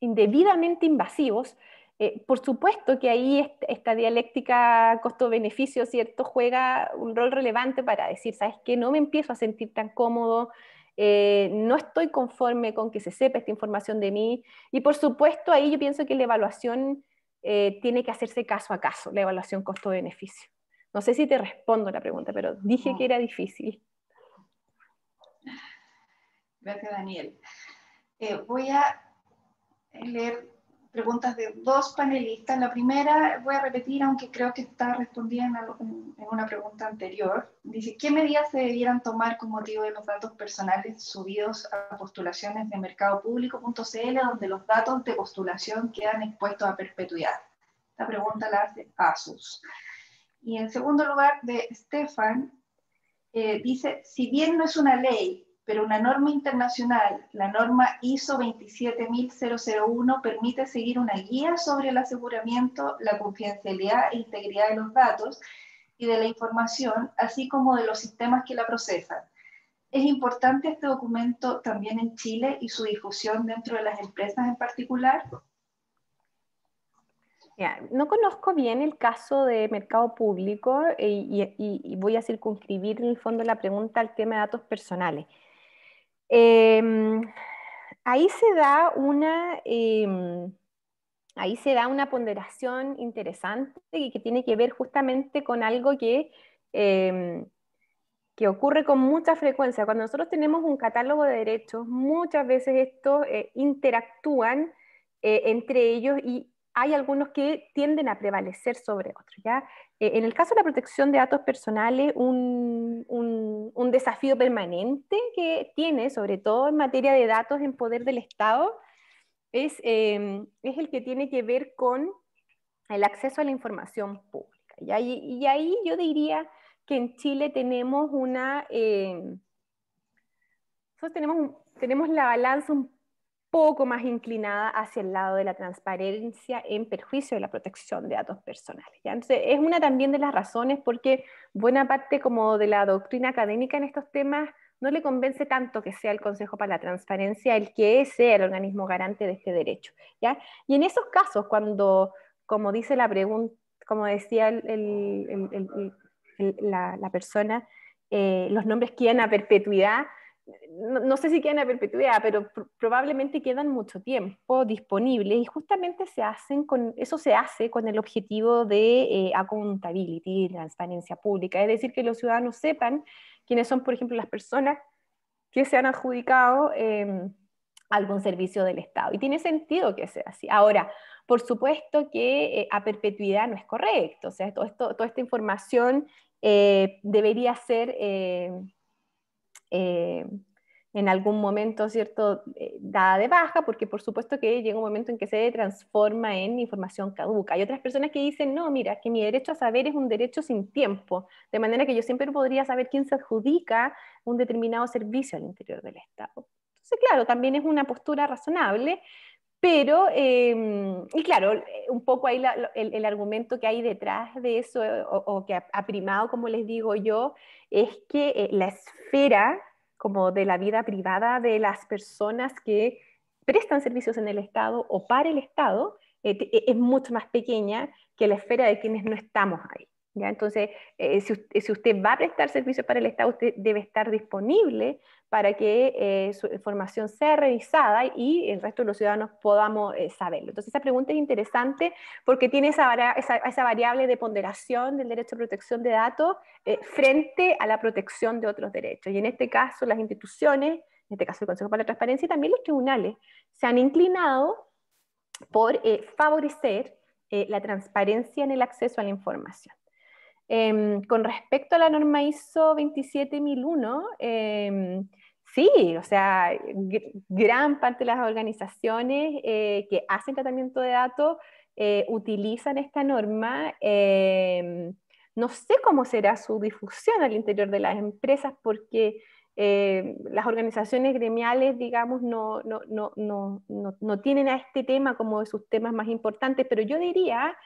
indebidamente invasivos, eh, por supuesto que ahí esta dialéctica costo-beneficio, ¿cierto?, juega un rol relevante para decir, ¿sabes qué? No me empiezo a sentir tan cómodo, no estoy conforme con que se sepa esta información de mí. Y por supuesto, ahí yo pienso que la evaluación tiene que hacerse caso a caso, la evaluación costo-beneficio. No sé si te respondo la pregunta, pero dije que era difícil. Gracias, Daniel. Eh, voy a leer preguntas de dos panelistas. La primera voy a repetir, aunque creo que está respondida en, una pregunta anterior. Dice, ¿qué medidas se debieran tomar con motivo de los datos personales subidos a postulaciones de mercadopublico.cl, donde los datos de postulación quedan expuestos a perpetuidad? La pregunta la hace ASUS. Y en segundo lugar, de Stefan, eh, dice, si bien no es una ley, pero una norma internacional, la norma ISO 27001 permite seguir una guía sobre el aseguramiento, la confidencialidad e integridad de los datos y de la información, así como de los sistemas que la procesan. Es importante este documento también en Chile y su difusión dentro de las empresas en particular. No conozco bien el caso de mercado público eh, y, voy a circunscribir en el fondo la pregunta al tema de datos personales. Em, ahí se da una... Em, ahí se da una ponderación interesante y que tiene que ver justamente con algo que, em, que ocurre con mucha frecuencia. Cuando nosotros tenemos un catálogo de derechos, muchas veces estos eh, interactúan eh, entre ellos y hay algunos que tienden a prevalecer sobre otros. ¿ya? Eh, en el caso de la protección de datos personales, un, desafío permanente que tiene, sobre todo en materia de datos en poder del Estado, es, eh, es el que tiene que ver con el acceso a la información pública. Y, y, ahí yo diría que en Chile tenemos una... Eh, nosotros tenemos, tenemos la balanza un poco más inclinada hacia el lado de la transparencia en perjuicio de la protección de datos personales. ¿ya? Entonces, es una también de las razones porque buena parte como de la doctrina académica en estos temas no le convence tanto que sea el Consejo para la Transparencia el que sea el organismo garante de este derecho. Y en esos casos, cuando, como dice la pregunta, como decía la, persona, eh, los nombres quedan a perpetuidad, no, sé si quedan a perpetuidad, pero probablemente quedan mucho tiempo disponibles y justamente se hacen con, eso se hace con el objetivo de eh, accountability, transparencia pública, es decir, que los ciudadanos sepan quiénes son, por ejemplo, las personas que se han adjudicado em, algún servicio del Estado. Y tiene sentido que sea así. Ahora, por supuesto que eh, a perpetuidad no es correcto, o sea, todo toda esta información eh, debería ser eh, en algún momento, ¿cierto?, eh, dada de baja, porque por supuesto que llega un momento en que se transforma en información caduca. Hay otras personas que dicen, no, mira, que mi derecho a saber es un derecho sin tiempo, de manera que yo siempre podría saber quién se adjudica un determinado servicio al interior del Estado. Entonces, claro, también es una postura razonable, pero, em, y claro, eh, un poco ahí el, argumento que hay detrás de eso, eh, o, que ha, primado, como les digo yo, es que eh, la esfera como de la vida privada de las personas que prestan servicios en el Estado o para el Estado e, es mucho más pequeña que la esfera de quienes no estamos ahí. Entonces, eh, si, usted va a prestar servicios para el Estado, usted debe estar disponible para que eh, su información sea revisada y el resto de los ciudadanos podamos eh, saberlo. Entonces, esa pregunta es interesante porque tiene esa, esa variable de ponderación del derecho a protección de datos frente a la protección de otros derechos. Y en este caso, las instituciones, en este caso el Consejo para la Transparencia y también los tribunales, se han inclinado por favorecer la transparencia en el acceso a la información. Em, con respecto a la norma ISO 27001, em, sí, o sea, gran parte de las organizaciones eh, que hacen tratamiento de datos eh, utilizan esta norma. Em, no sé cómo será su difusión al interior de las empresas porque las organizaciones gremiales, digamos, no, tienen a este tema como de sus temas más importantes, pero yo diría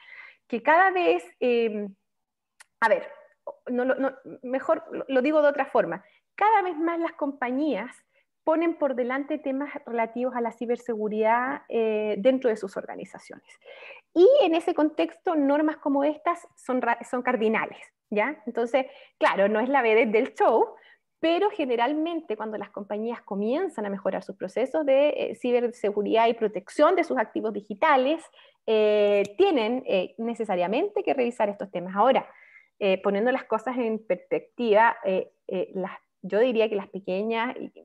que cada vez a ver, mejor lo digo de otra forma, cada vez más las compañías ponen por delante temas relativos a la ciberseguridad eh, dentro de sus organizaciones. Y en ese contexto, normas como estas son, son cardinales, ¿ya? Entonces, claro, no es la vedette del show, pero generalmente cuando las compañías comienzan a mejorar sus procesos de eh, ciberseguridad y protección de sus activos digitales, eh, tienen necesariamente que revisar estos temas. Ahora, eh, poniendo las cosas en perspectiva, eh, eh, yo diría que las pequeñas y,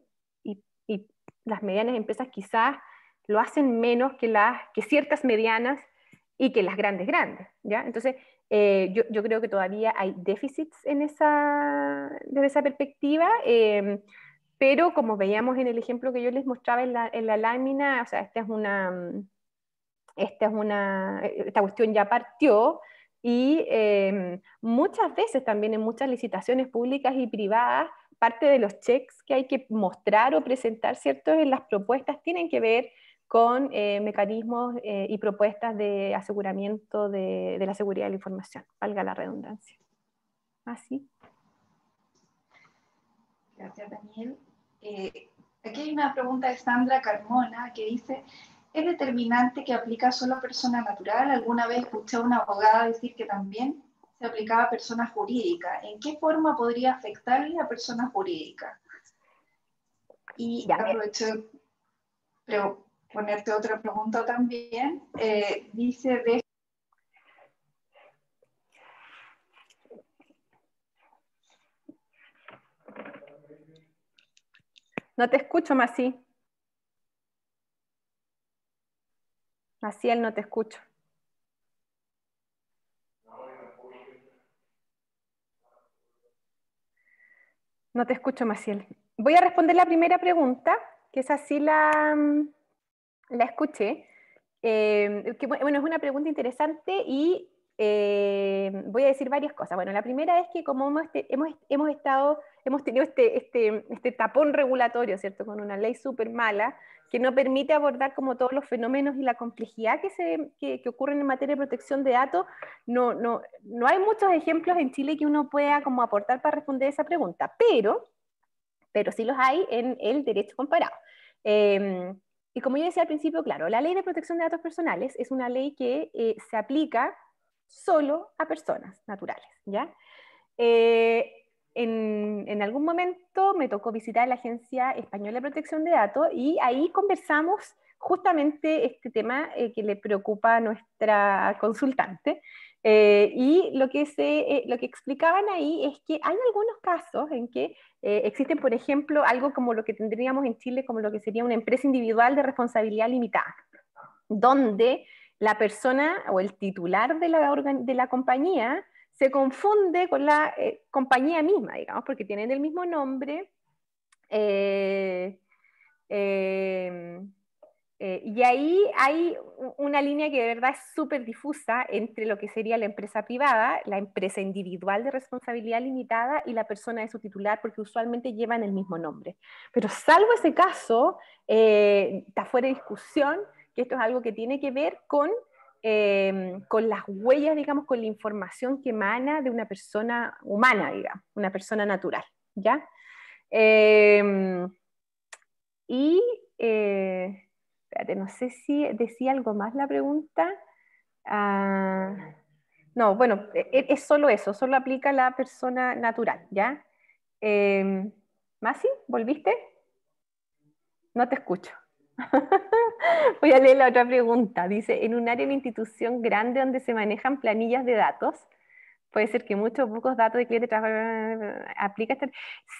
las medianas empresas quizás lo hacen menos que, las, que ciertas medianas y que las grandes grandes. Entonces, yo, creo que todavía hay déficits en esa, esa perspectiva, em, pero como veíamos en el ejemplo que yo les mostraba en la, lámina, o sea, esta es una, es esta cuestión ya partió, y em, muchas veces también en muchas licitaciones públicas y privadas, parte de los checks que hay que mostrar o presentar, ¿cierto? En las propuestas tienen que ver con eh, mecanismos eh, y propuestas de aseguramiento de, de, la seguridad de la información, valga la redundancia. Así. Ah, Gracias, Daniel. Eh, aquí hay una pregunta de Sandra Carmona que dice, es determinante que aplica solo a persona natural. Alguna vez escuché a una abogada decir que también se aplicaba a persona jurídica. ¿En qué forma podría afectarle a persona jurídica? Y ya, eh. aprovecho para ponerte otra pregunta también. Eh, dice de No te escucho, Masí. Maciel, no te escucho. No te escucho, Maciel. Voy a responder la primera pregunta, que es así la, mm, la escuché. Eh, bueno, es una pregunta interesante y eh, voy a decir varias cosas. Bueno, la primera es que como hemos, estado, hemos tenido este, este, este tapón regulatorio, ¿cierto? Con una ley súper mala que no permite abordar como todos los fenómenos y la complejidad que, se, ocurren en materia de protección de datos, no, no, no hay muchos ejemplos en Chile que uno pueda como aportar para responder esa pregunta, pero, pero sí los hay en el derecho comparado. Em, y como yo decía al principio, claro, la ley de protección de datos personales es una ley que eh, se aplica solo a personas naturales, ¿ya? Eh, en, algún momento me tocó visitar la Agencia Española de Protección de Datos y ahí conversamos justamente este tema eh, que le preocupa a nuestra consultante. Eh, y lo que, eh, lo que explicaban ahí es que hay algunos casos en que existen, por ejemplo, algo como lo que tendríamos en Chile, como lo que sería una empresa individual de responsabilidad limitada, donde la persona o el titular de la, de la compañía se confunde con la eh, compañía misma, digamos, porque tienen el mismo nombre. Eh, eh, y ahí hay una línea que de verdad es súper difusa entre lo que sería la empresa privada, la empresa individual de responsabilidad limitada y la persona de su titular, porque usualmente llevan el mismo nombre. Pero salvo ese caso, está fuera de discusión que esto es algo que tiene que ver con Em, con las huellas, digamos, con la información que emana de una persona humana, digamos, una persona natural, ¿ya? Em, y, eh, espérate, no sé si decía algo más la pregunta. Ah, no, bueno, e, e, es solo eso, solo aplica a la persona natural, ¿ya? Em, Masi, ¿volviste? No te escucho. Voy a leer la otra pregunta. Dice, en un área de institución grande donde se manejan planillas de datos, puede ser que muchos pocos datos de clientes aplica esta...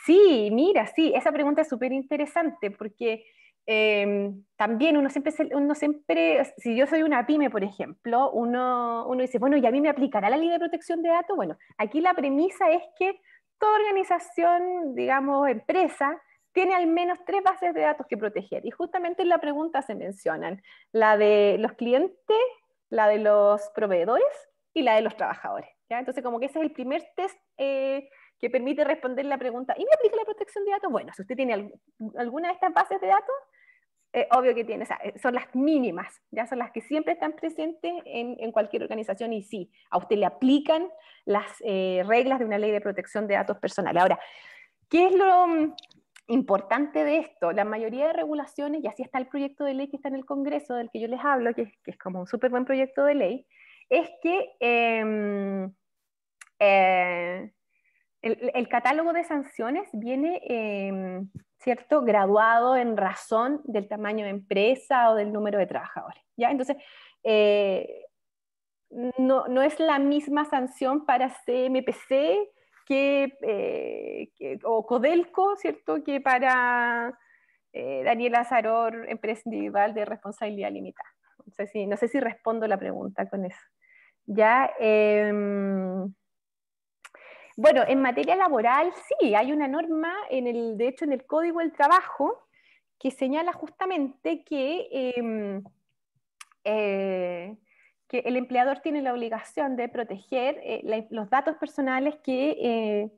Sí, mira, sí, esa pregunta es súper interesante porque em, también uno siempre, si yo soy una pyme, por ejemplo, uno dice, bueno, ¿y a mí me aplicará la ley de protección de datos? Bueno, aquí la premisa es que toda organización, digamos, empresa, tiene al menos tres bases de datos que proteger. Y justamente en la pregunta se mencionan la de los clientes, la de los proveedores y la de los trabajadores. Entonces, como que ese es el primer test eh, que permite responder la pregunta, ¿y me aplica la protección de datos? Bueno, si usted tiene alguna de estas bases de datos, eh, obvio que tiene, eh, son las mínimas, ya son las que siempre están presentes en, cualquier organización y sí, a usted le aplican las reglas de una ley de protección de datos personales. Ahora, ¿qué es lo, importante de esto, la mayoría de regulaciones, y así está el proyecto de ley que está en el Congreso, del que yo les hablo, que, es como un súper buen proyecto de ley, es que em, eh, el, catálogo de sanciones viene, em, ¿cierto?, graduado en razón del tamaño de empresa o del número de trabajadores, ¿ya? Entonces, eh, no, no es la misma sanción para CMPC eh, que, o Codelco, ¿cierto? Que para Daniela eh, Daniel Azaror, empresa individual de responsabilidad limitada. No sé si, no sé si respondo la pregunta con eso. Ya, em, bueno, en materia laboral sí, hay una norma, en el, de hecho en el Código del Trabajo, que señala justamente que em, eh, el empleador tiene la obligación de proteger eh, los datos personales que,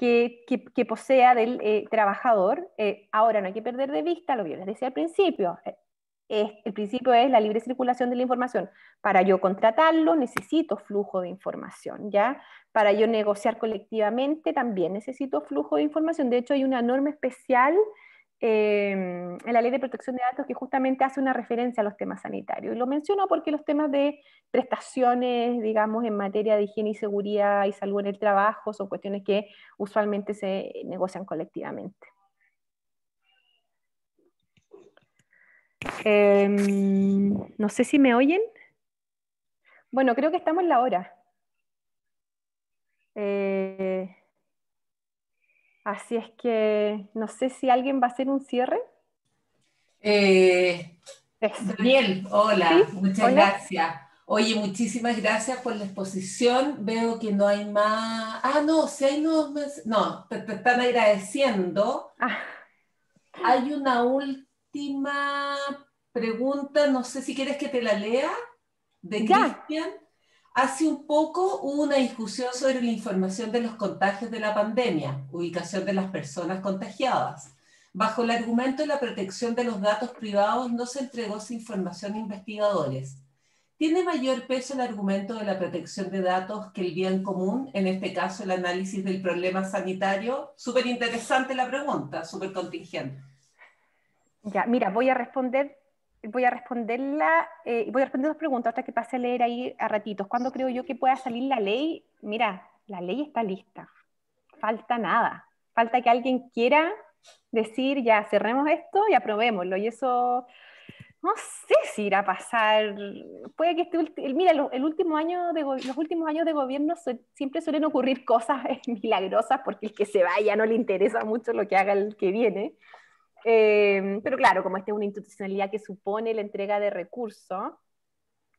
eh, que, posea del eh, trabajador. ahora, no hay que perder de vista lo que les decía al principio. el principio es la libre circulación de la información. Para yo contratarlo necesito flujo de información, ¿ya? Para yo negociar colectivamente también necesito flujo de información. De hecho, hay una norma especial Em, en la ley de protección de datos que justamente hace una referencia a los temas sanitarios. Y lo menciono porque los temas de prestaciones, digamos, en materia de higiene y seguridad y salud en el trabajo son cuestiones que usualmente se negocian colectivamente. Em, no sé si me oyen. Bueno, creo que estamos en la hora. Eh, Así es que no sé si alguien va a hacer un cierre. Eh, Daniel, hola, muchas gracias. Oye, muchísimas gracias por la exposición. Veo que no hay más. Ah, no, si hay nuevos No, te, están agradeciendo. Ah. Hay una última pregunta, no sé si quieres que te la lea, de Cristian. Hace un poco hubo una discusión sobre la información de los contagios de la pandemia, ubicación de las personas contagiadas. Bajo el argumento de la protección de los datos privados no se entregó esa información a investigadores. ¿Tiene mayor peso el argumento de la protección de datos que el bien común, en este caso el análisis del problema sanitario? Súper interesante la pregunta, súper contingente. Ya, mira, voy a responder voy a responderla, eh, voy a responder dos preguntas, otra que pase a leer ahí a ratitos. ¿Cuándo creo yo que pueda salir la ley? Mira, la ley está lista. Falta nada. Falta que alguien quiera decir, ya cerremos esto y aprobémoslo. Y eso no sé si irá a pasar. Puede que este mira, el último año de los últimos años de gobierno siempre suelen ocurrir cosas milagrosas porque el que se vaya no le interesa mucho lo que haga el que viene. Eh, pero claro, como esta es una institucionalidad que supone la entrega de recursos,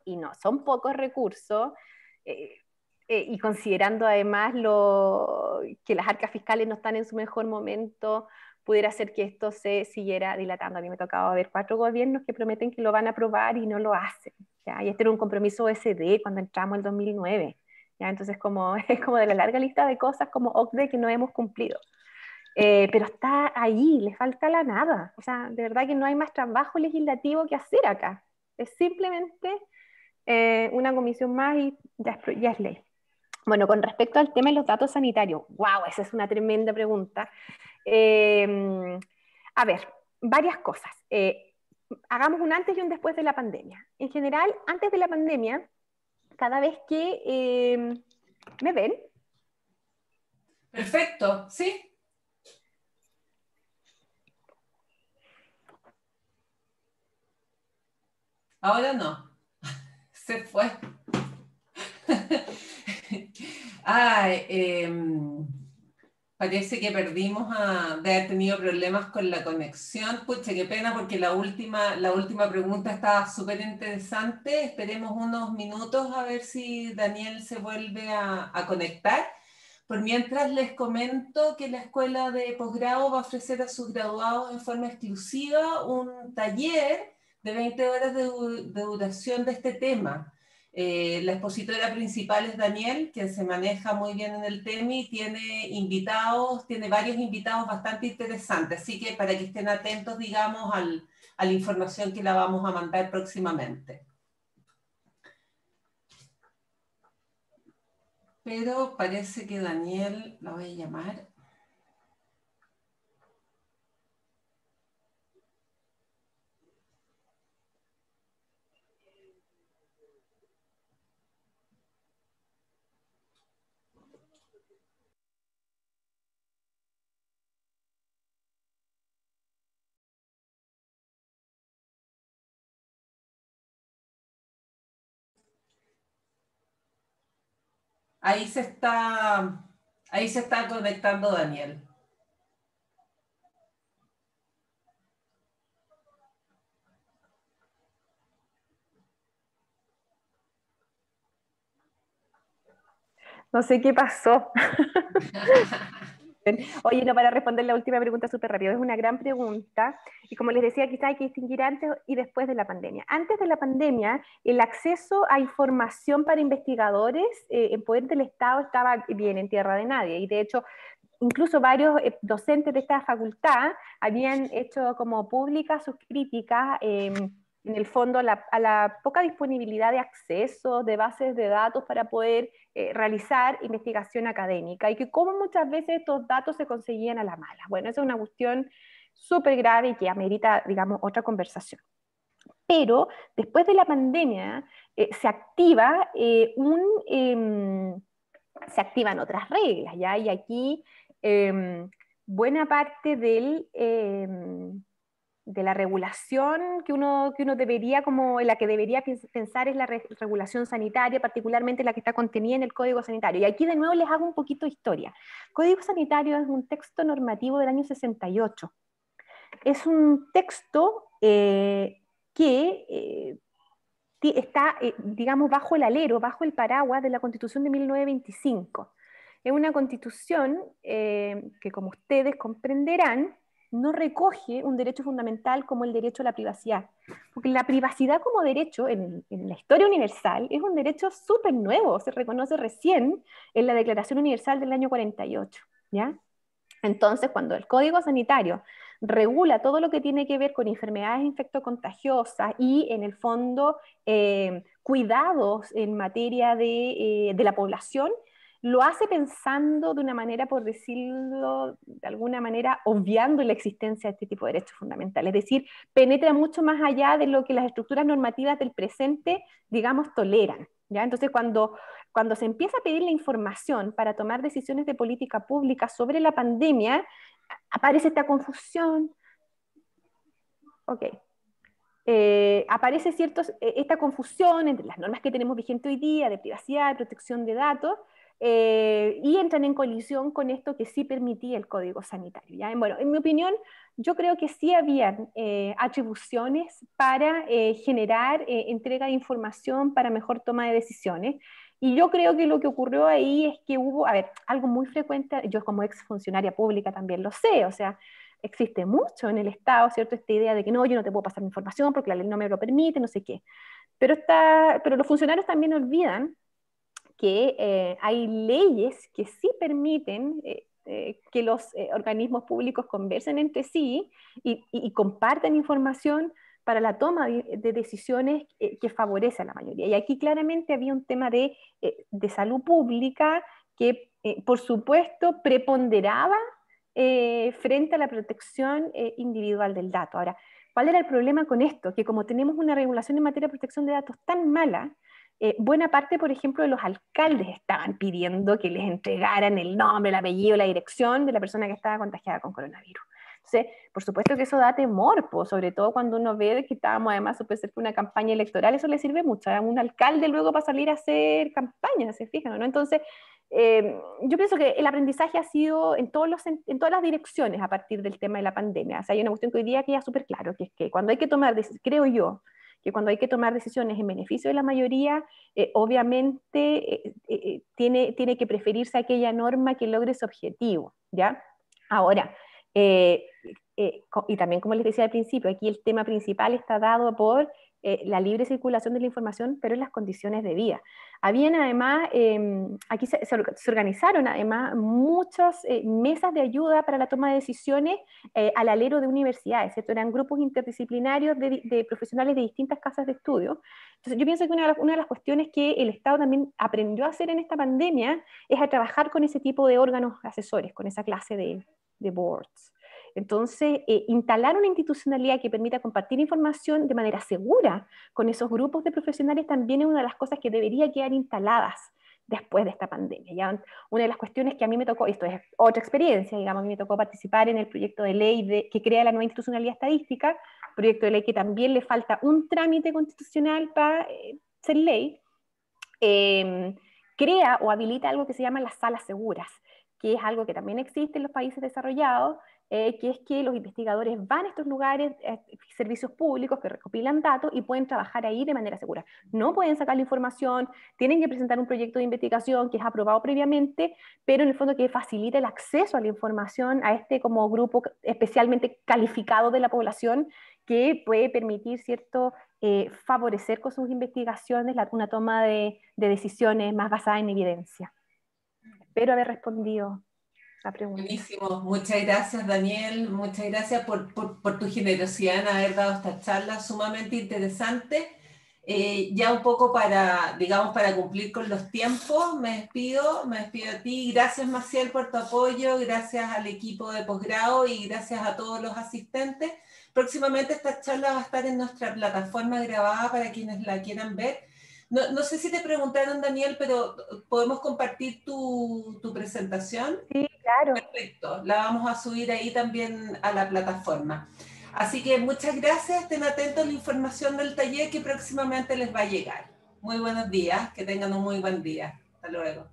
y no, son pocos recursos, eh, eh, y considerando además lo, que las arcas fiscales no están en su mejor momento, pudiera ser que esto se siguiera dilatando. A mí me tocaba ver cuatro gobiernos que prometen que lo van a aprobar y no lo hacen. ¿ya? Y este era un compromiso OSD cuando entramos en 2009. ¿ya? Entonces como, es como de la larga lista de cosas como OCDE que no hemos cumplido. Eh, pero está ahí, le falta la nada. O sea, de verdad que no hay más trabajo legislativo que hacer acá. Es simplemente eh, una comisión más y ya es, ley. Bueno, con respecto al tema de los datos sanitarios, wow, esa es una tremenda pregunta. Em, a ver, varias cosas. Eh, hagamos un antes y un después de la pandemia. En general, antes de la pandemia, cada vez que em, me ven. Perfecto, sí. Ahora no. Se fue. Em, parece que perdimos de haber tenido problemas con la conexión. Pucha, qué pena porque la última, la última pregunta estaba súper interesante. Esperemos unos minutos a ver si Daniel se vuelve a, a conectar. Por mientras les comento que la escuela de posgrado va a ofrecer a sus graduados en forma exclusiva un taller de 20 horas de, duración de este tema. Eh, la expositora principal es Daniel, que se maneja muy bien en el tema y tiene invitados, tiene varios invitados bastante interesantes, así que para que estén atentos, digamos, a la información que la vamos a mandar próximamente. Pero parece que Daniel, la voy a llamar, Ahí se está, ahí se está conectando Daniel. No sé qué pasó. Oye, no, para responder la última pregunta súper rápido, es una gran pregunta. Y como les decía, quizá hay que distinguir antes y después de la pandemia. Antes de la pandemia, el acceso a información para investigadores eh, en poder del Estado estaba bien en tierra de nadie. Y de hecho, incluso varios eh, docentes de esta facultad habían hecho como públicas sus críticas. Em, en el fondo, a la poca disponibilidad de acceso, de bases de datos para poder eh, realizar investigación académica y que cómo muchas veces estos datos se conseguían a la mala. Bueno, esa es una cuestión súper grave y que amerita, digamos, otra conversación. Pero después de la pandemia eh, se activa eh, un... Em, se activan otras reglas, ¿ya? Y aquí em, buena parte del em, de la regulación que uno, uno debería, como la que debería pensar es la regulación sanitaria, particularmente la que está contenida en el Código Sanitario. Y aquí de nuevo les hago un poquito de historia. Código Sanitario es un texto normativo del año 68. Es un texto eh, que eh, está, eh, digamos, bajo el alero, bajo el paraguas de la Constitución de 1925. Es una constitución que, como ustedes comprenderán, no recoge un derecho fundamental como el derecho a la privacidad. Porque la privacidad como derecho en, la historia universal es un derecho súper nuevo, se reconoce recién en la Declaración Universal del año 48. ¿ya? Entonces, cuando el Código Sanitario regula todo lo que tiene que ver con enfermedades infectocontagiosas y, en el fondo, eh, cuidados en materia de, eh, de la población, lo hace pensando de una manera, por decirlo de alguna manera, obviando la existencia de este tipo de derechos fundamentales. Es decir, penetra mucho más allá de lo que las estructuras normativas del presente, digamos, toleran. ¿ya? Entonces, cuando, se empieza a pedir la información para tomar decisiones de política pública sobre la pandemia, aparece esta confusión. Ok, eh, aparece ciertos, e, esta confusión entre las normas que tenemos vigente hoy día de privacidad, de protección de datos, eh, y entran en colisión con esto que sí permitía el código sanitario. Bueno, en mi opinión, yo creo que sí habían eh, atribuciones para eh, generar entrega de información para mejor toma de decisiones. Y yo creo que lo que ocurrió ahí es que hubo, a ver, algo muy frecuente, yo como ex funcionaria pública también lo sé, o sea, existe mucho en el Estado, ¿cierto? Esta idea de que no, yo no te puedo pasar mi información porque la ley no me lo permite, no sé qué. Pero, está, pero los funcionarios también olvidan que eh, hay leyes que sí permiten eh, eh, que los organismos públicos conversen entre sí y, compartan información para la toma de, decisiones que favorece a la mayoría. Y aquí claramente había un tema de, de salud pública que, por supuesto, preponderaba frente a la protección individual del dato. Ahora, ¿cuál era el problema con esto? Que como tenemos una regulación en materia de protección de datos tan mala, eh, buena parte, por ejemplo, de los alcaldes estaban pidiendo que les entregaran el nombre, el apellido, la dirección de la persona que estaba contagiada con coronavirus. Entonces, por supuesto que eso da temor, sobre todo cuando uno ve que estábamos además supuestamente una campaña electoral, eso le sirve mucho a un alcalde luego para salir a hacer campaña, se fijan, ¿no? Entonces, eh, yo pienso que el aprendizaje ha sido en, todos en, todas las direcciones a partir del tema de la pandemia. O sea, hay una cuestión que hoy día queda súper claro, que es que cuando hay que tomar, creo yo, que cuando hay que tomar decisiones en beneficio de la mayoría, eh, obviamente eh, eh, tiene, tiene que preferirse aquella norma que logre su objetivo, ¿ya? Ahora, y también como les decía al principio, aquí el tema principal está dado por eh, la libre circulación de la información, pero en las condiciones de vida. Habían además, em, aquí se, organizaron además muchas eh, mesas de ayuda para la toma de decisiones eh, al alero de universidades, Eran grupos interdisciplinarios de, profesionales de distintas casas de estudio. Entonces yo pienso que una de, las, cuestiones que el Estado también aprendió a hacer en esta pandemia es a trabajar con ese tipo de órganos asesores, con esa clase de boards. Entonces, eh, instalar una institucionalidad que permita compartir información de manera segura con esos grupos de profesionales también es una de las cosas que debería quedar instaladas después de esta pandemia. Ya una de las cuestiones que a mí me tocó, esto es otra experiencia, digamos, a mí me tocó participar en el proyecto de ley que crea la nueva institucionalidad estadística, proyecto de ley que también le falta un trámite constitucional para eh, ser ley, em, crea o habilita algo que se llama las salas seguras, que es algo que también existe en los países desarrollados eh, que es que los investigadores van a estos lugares, eh, servicios públicos que recopilan datos y pueden trabajar ahí de manera segura. No pueden sacar la información, tienen que presentar un proyecto de investigación que es aprobado previamente, pero en el fondo que facilita el acceso a la información a este como grupo especialmente calificado de la población que puede permitir, ¿cierto?, eh, favorecer con sus investigaciones una toma de, de decisiones más basada en evidencia. Espero haber respondido. Buenísimo, muchas gracias Daniel, muchas gracias por, por, tu generosidad en haber dado esta charla sumamente interesante. Eh, ya un poco para, digamos, para cumplir con los tiempos, me despido, me despido a ti. Gracias Maciel por tu apoyo, gracias al equipo de posgrado y gracias a todos los asistentes. Próximamente esta charla va a estar en nuestra plataforma grabada para quienes la quieran ver. No, no sé si te preguntaron, Daniel, pero ¿podemos compartir tu, tu presentación? Sí, Perfecto, la vamos a subir ahí también a la plataforma. Así que muchas gracias, estén atentos a la información del taller que próximamente les va a llegar. Muy buenos días, que tengan un muy buen día. Hasta luego.